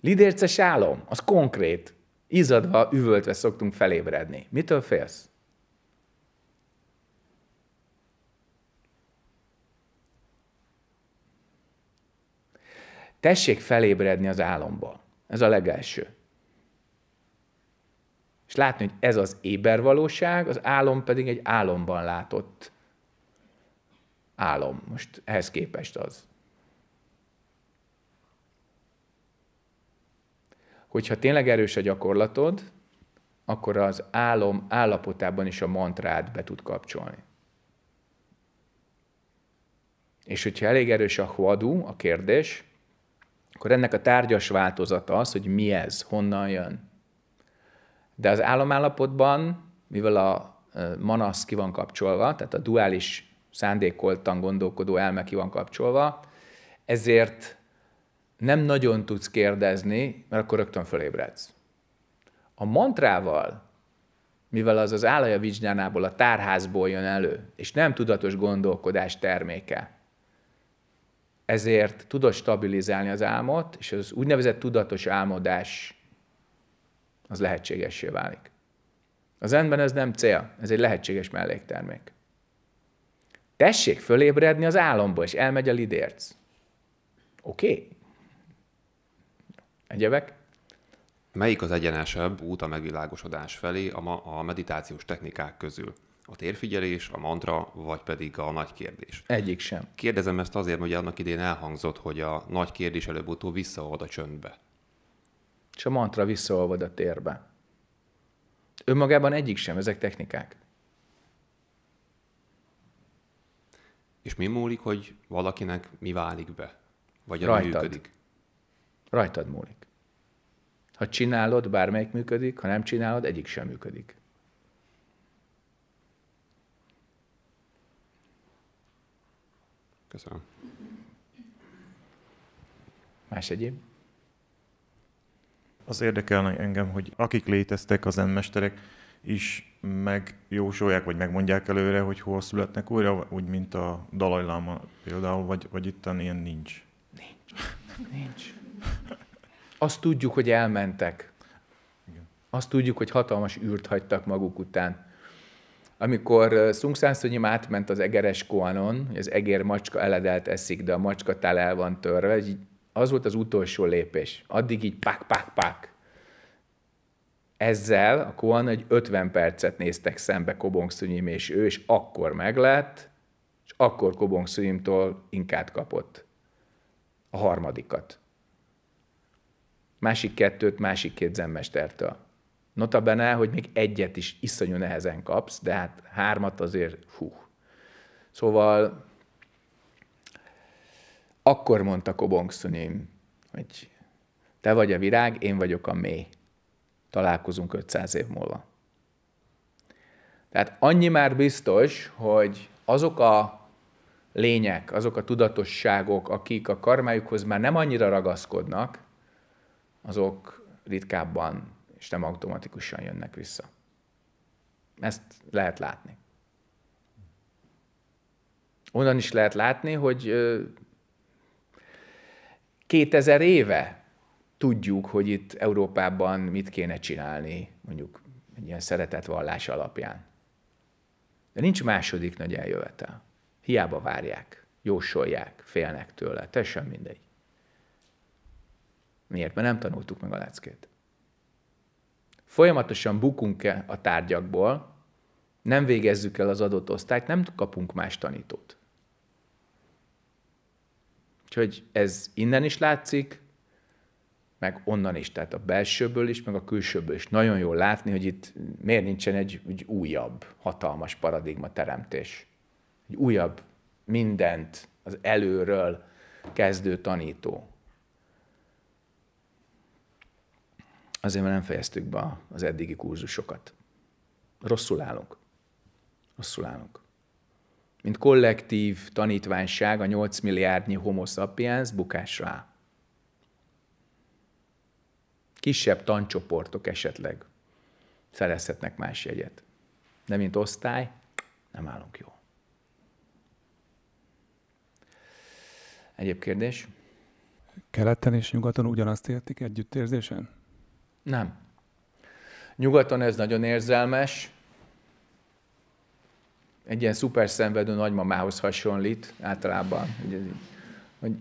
Lidérces álom, az konkrét. Izadva, üvöltve szoktunk felébredni. Mitől félsz? Tessék felébredni az álomba. Ez a legelső. És látni, hogy ez az éber valóság, az álom pedig egy álomban látott álom. Most ehhez képest az. hogyha tényleg erős a gyakorlatod, akkor az álom állapotában is a mantrát be tud kapcsolni. És hogyha elég erős a huadu, a kérdés, akkor ennek a tárgyas változata az, hogy mi ez, honnan jön. De az álomállapotban, mivel a manasz ki van kapcsolva, tehát a duális szándékoltan gondolkodó elme ki van kapcsolva, ezért nem nagyon tudsz kérdezni, mert akkor rögtön fölébredsz. A mantrával, mivel az az állaja vizsgánából, a tárházból jön elő, és nem tudatos gondolkodás terméke, ezért tudod stabilizálni az álmot, és az úgynevezett tudatos álmodás az lehetségessé válik. Az ember ez nem cél, ez egy lehetséges melléktermék. Tessék fölébredni az álomból, és elmegy a lidérc. Oké? Okay egyebek. Melyik az egyenesebb út a megvilágosodás felé a, ma, a meditációs technikák közül? A térfigyelés, a mantra, vagy pedig a nagy kérdés? Egyik sem. Kérdezem ezt azért, hogy annak idén elhangzott, hogy a nagy kérdés előbb-utóbb visszaolvad a csöndbe. És a mantra visszaolvad a térbe. Önmagában egyik sem, ezek technikák. És mi múlik, hogy valakinek mi válik be? Vagy arra működik? Rajtad múlik. Ha csinálod, bármelyik működik, ha nem csinálod, egyik sem működik. Köszönöm. Más egyéb? Az érdekelne engem, hogy akik léteztek, az mesterek is megjósolják, vagy megmondják előre, hogy hol születnek újra, úgy, mint a Dalai Lama például, vagy, vagy ittan ilyen nincs. Nincs. Nincs. Azt tudjuk, hogy elmentek. Azt tudjuk, hogy hatalmas űrt hagytak maguk után. Amikor Szung Szánszonyim átment az egeres koanon, az egér macska eledelt eszik, de a macska tál el van törve, az volt az utolsó lépés. Addig így pak, pak, pak. Ezzel a koan egy 50 percet néztek szembe Kobong és ő, és akkor meglett, és akkor Kobong Szünyimtól inkát kapott. A harmadikat másik kettőt másik két zenmestertől. Notabene, hogy még egyet is iszonyú nehezen kapsz, de hát hármat azért, hú. Szóval akkor mondta Kobong Szunim, hogy te vagy a virág, én vagyok a mély. Találkozunk 500 év múlva. Tehát annyi már biztos, hogy azok a lények, azok a tudatosságok, akik a karmájukhoz már nem annyira ragaszkodnak, azok ritkábban és nem automatikusan jönnek vissza. Ezt lehet látni. Onnan is lehet látni, hogy 2000 éve tudjuk, hogy itt Európában mit kéne csinálni, mondjuk egy ilyen szeretetvallás alapján. De nincs második nagy eljövetel. Hiába várják, jósolják, félnek tőle, teljesen mindegy. Miért? Mert nem tanultuk meg a leckét. Folyamatosan bukunk -e a tárgyakból, nem végezzük el az adott osztályt, nem kapunk más tanítót. Úgyhogy ez innen is látszik, meg onnan is, tehát a belsőből is, meg a külsőből is. Nagyon jól látni, hogy itt miért nincsen egy, egy újabb, hatalmas paradigma teremtés. Egy újabb, mindent az előről kezdő tanító. Azért, mert nem fejeztük be az eddigi kurzusokat. Rosszul állunk. Rosszul állunk. Mint kollektív tanítványság a 8 milliárdnyi homo sapiens bukásra áll. Kisebb tancsoportok esetleg szerezhetnek más jegyet. De mint osztály nem állunk jó. Egyéb kérdés? Keleten és nyugaton ugyanazt értik együttérzésen? Nem. Nyugaton ez nagyon érzelmes, egy ilyen szuper szenvedő nagymamához hasonlít általában. Hogy, hogy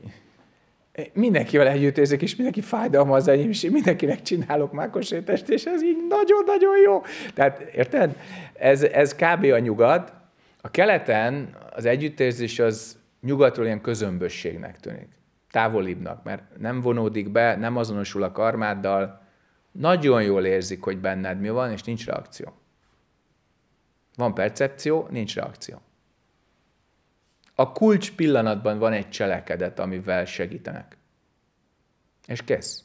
mindenkivel együtt érzek, és mindenki fájdalma az enyém, és mindenkinek csinálok mákosétest, és ez így nagyon-nagyon jó. Tehát érted? Ez, ez kb. a nyugat. A keleten az együttérzés az nyugatról ilyen közömbösségnek tűnik. Távolibbnak, mert nem vonódik be, nem azonosul a karmáddal, nagyon jól érzik, hogy benned mi van, és nincs reakció. Van percepció, nincs reakció. A kulcs pillanatban van egy cselekedet, amivel segítenek. És kész.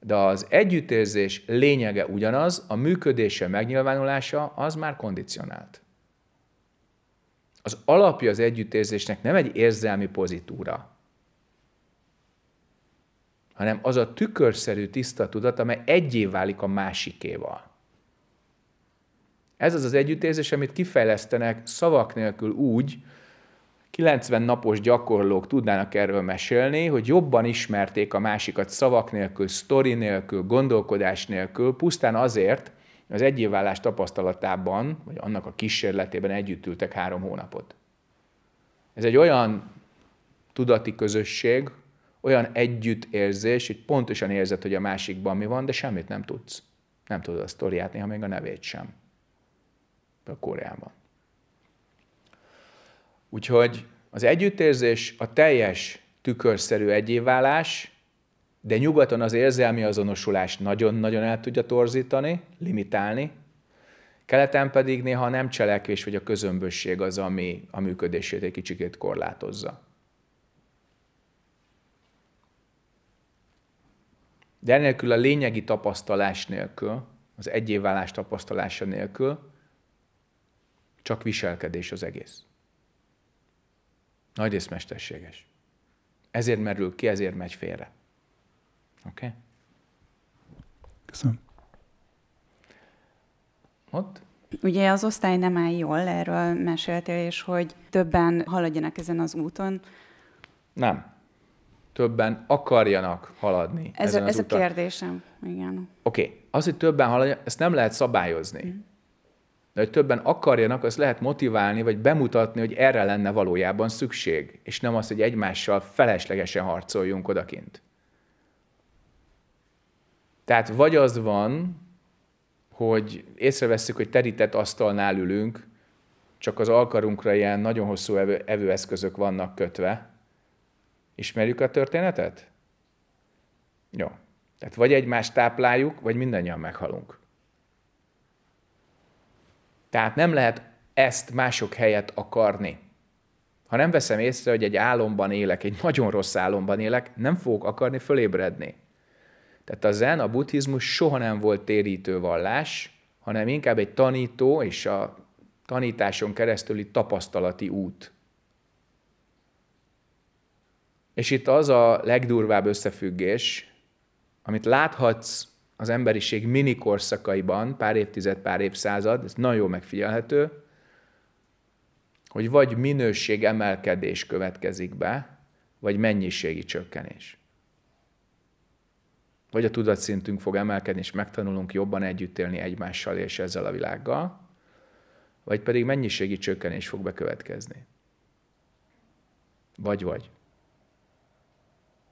De az együttérzés lényege ugyanaz, a működése megnyilvánulása az már kondicionált. Az alapja az együttérzésnek nem egy érzelmi pozitúra, hanem az a tükörszerű tiszta tudat, amely egyé válik a másikéval. Ez az az együttérzés, amit kifejlesztenek szavak nélkül úgy, 90 napos gyakorlók tudnának erről mesélni, hogy jobban ismerték a másikat szavak nélkül, sztori nélkül, gondolkodás nélkül, pusztán azért, az egyévállás tapasztalatában, vagy annak a kísérletében együtt ültek három hónapot. Ez egy olyan tudati közösség, olyan együttérzés, hogy pontosan érzed, hogy a másikban mi van, de semmit nem tudsz. Nem tudod a sztoriát, néha még a nevét sem. A Koreában. Úgyhogy az együttérzés a teljes tükörszerű egyéválás, de nyugaton az érzelmi azonosulás nagyon-nagyon el tudja torzítani, limitálni, keleten pedig néha nem cselekvés vagy a közömbösség az, ami a működését egy kicsikét korlátozza. De enélkül a lényegi tapasztalás nélkül, az egyévválás tapasztalása nélkül csak viselkedés az egész. Nagy rész mesterséges. Ezért merül ki, ezért megy félre. Oké? Okay? Köszönöm. Ott? Ugye az osztály nem áll jól, erről meséltél, és hogy többen haladjanak ezen az úton. Nem többen akarjanak haladni. Ez, ezen a, ez a kérdésem, igen. Oké, okay. az, hogy többen haladjanak, ezt nem lehet szabályozni. Mm. De hogy többen akarjanak, azt lehet motiválni, vagy bemutatni, hogy erre lenne valójában szükség, és nem az, hogy egymással feleslegesen harcoljunk odakint. Tehát vagy az van, hogy észreveszünk, hogy terített asztalnál ülünk, csak az alkarunkra ilyen nagyon hosszú evő, evőeszközök vannak kötve, Ismerjük a történetet? Jó. Tehát vagy egymást tápláljuk, vagy mindannyian meghalunk. Tehát nem lehet ezt mások helyett akarni. Ha nem veszem észre, hogy egy álomban élek, egy nagyon rossz álomban élek, nem fogok akarni fölébredni. Tehát a zen, a buddhizmus soha nem volt térítő vallás, hanem inkább egy tanító és a tanításon keresztüli tapasztalati út. És itt az a legdurvább összefüggés, amit láthatsz az emberiség mini korszakaiban, pár évtized, pár évszázad, ez nagyon jól megfigyelhető, hogy vagy minőség emelkedés következik be, vagy mennyiségi csökkenés. Vagy a tudatszintünk fog emelkedni, és megtanulunk jobban együtt élni egymással és ezzel a világgal, vagy pedig mennyiségi csökkenés fog bekövetkezni. Vagy-vagy.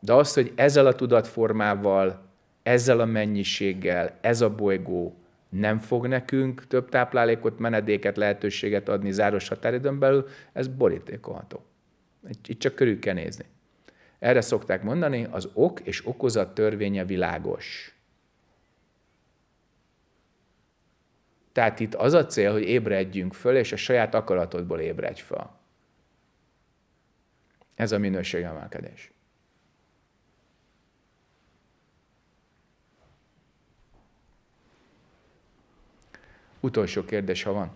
De az, hogy ezzel a tudatformával, ezzel a mennyiséggel, ez a bolygó nem fog nekünk több táplálékot, menedéket, lehetőséget adni záros határidőn belül, ez borítékolható. Itt csak körül kell nézni. Erre szokták mondani, az ok és okozat törvénye világos. Tehát itt az a cél, hogy ébredjünk föl, és a saját akaratodból ébredj fel. Ez a minőségemelkedés. Utolsó kérdés, ha van.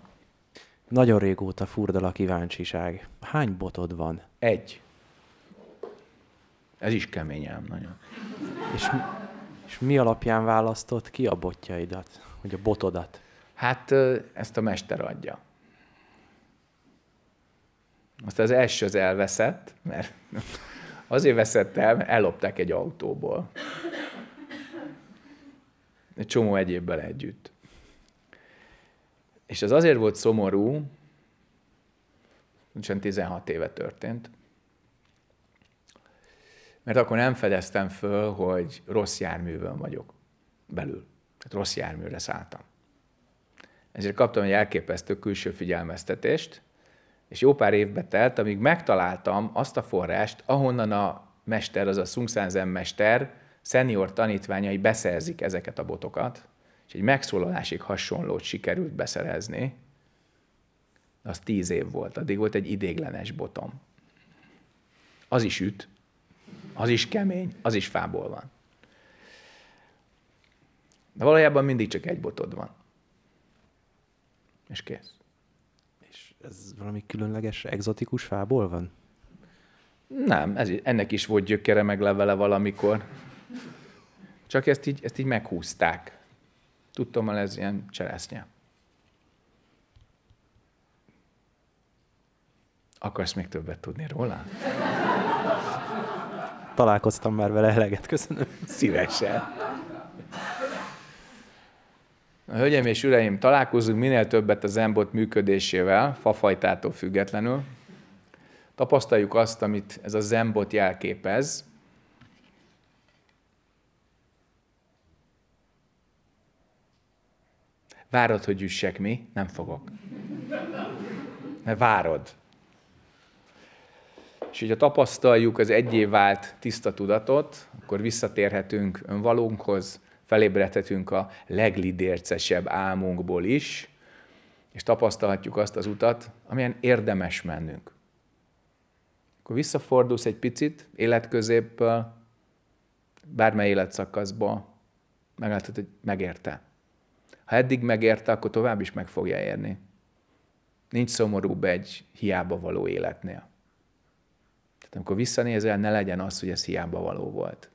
Nagyon régóta furdal a kíváncsiság. Hány botod van? Egy. Ez is kemény ám nagyon. És, és mi alapján választott ki a botjaidat, vagy a botodat? Hát ezt a mester adja. Azt az első az elveszett, mert azért veszett el, mert ellopták egy autóból. Egy csomó egyébben együtt. És ez azért volt szomorú, nincsen 16 éve történt, mert akkor nem fedeztem föl, hogy rossz járművön vagyok belül. Tehát rossz járműre szálltam. Ezért kaptam egy elképesztő külső figyelmeztetést, és jó pár évbe telt, amíg megtaláltam azt a forrást, ahonnan a mester, az a Sung Zen mester, szenior tanítványai beszerzik ezeket a botokat, és egy megszólalásig hasonlót sikerült beszerezni, az tíz év volt, addig volt egy idéglenes botom. Az is üt, az is kemény, az is fából van. De valójában mindig csak egy botod van. És kész. És ez valami különleges, egzotikus fából van? Nem, ez, ennek is volt gyökere meg levele valamikor. Csak ezt így, ezt így meghúzták hogy ez ilyen cseresznye. Akarsz még többet tudni róla? Találkoztam már vele eleget, köszönöm. Szívesen. A Hölgyeim és uraim, találkozunk minél többet az embot működésével, fafajtától függetlenül. Tapasztaljuk azt, amit ez a zembot jelképez, Várod, hogy üssek mi? Nem fogok. Mert várod. És hogyha tapasztaljuk az egyé vált tiszta tudatot, akkor visszatérhetünk önvalónkhoz, felébredhetünk a leglidércesebb álmunkból is, és tapasztalhatjuk azt az utat, amilyen érdemes mennünk. Akkor visszafordulsz egy picit életközéppel, bármely életszakaszba, meglátod, hogy megérte. Ha eddig megérte, akkor tovább is meg fogja érni. Nincs szomorúbb egy hiába való életnél. Tehát amikor visszanézel, ne legyen az, hogy ez hiába való volt.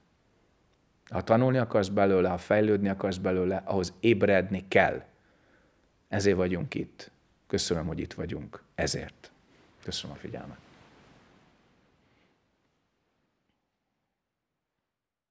Ha tanulni akarsz belőle, ha fejlődni akarsz belőle, ahhoz ébredni kell. Ezért vagyunk itt. Köszönöm, hogy itt vagyunk. Ezért. Köszönöm a figyelmet.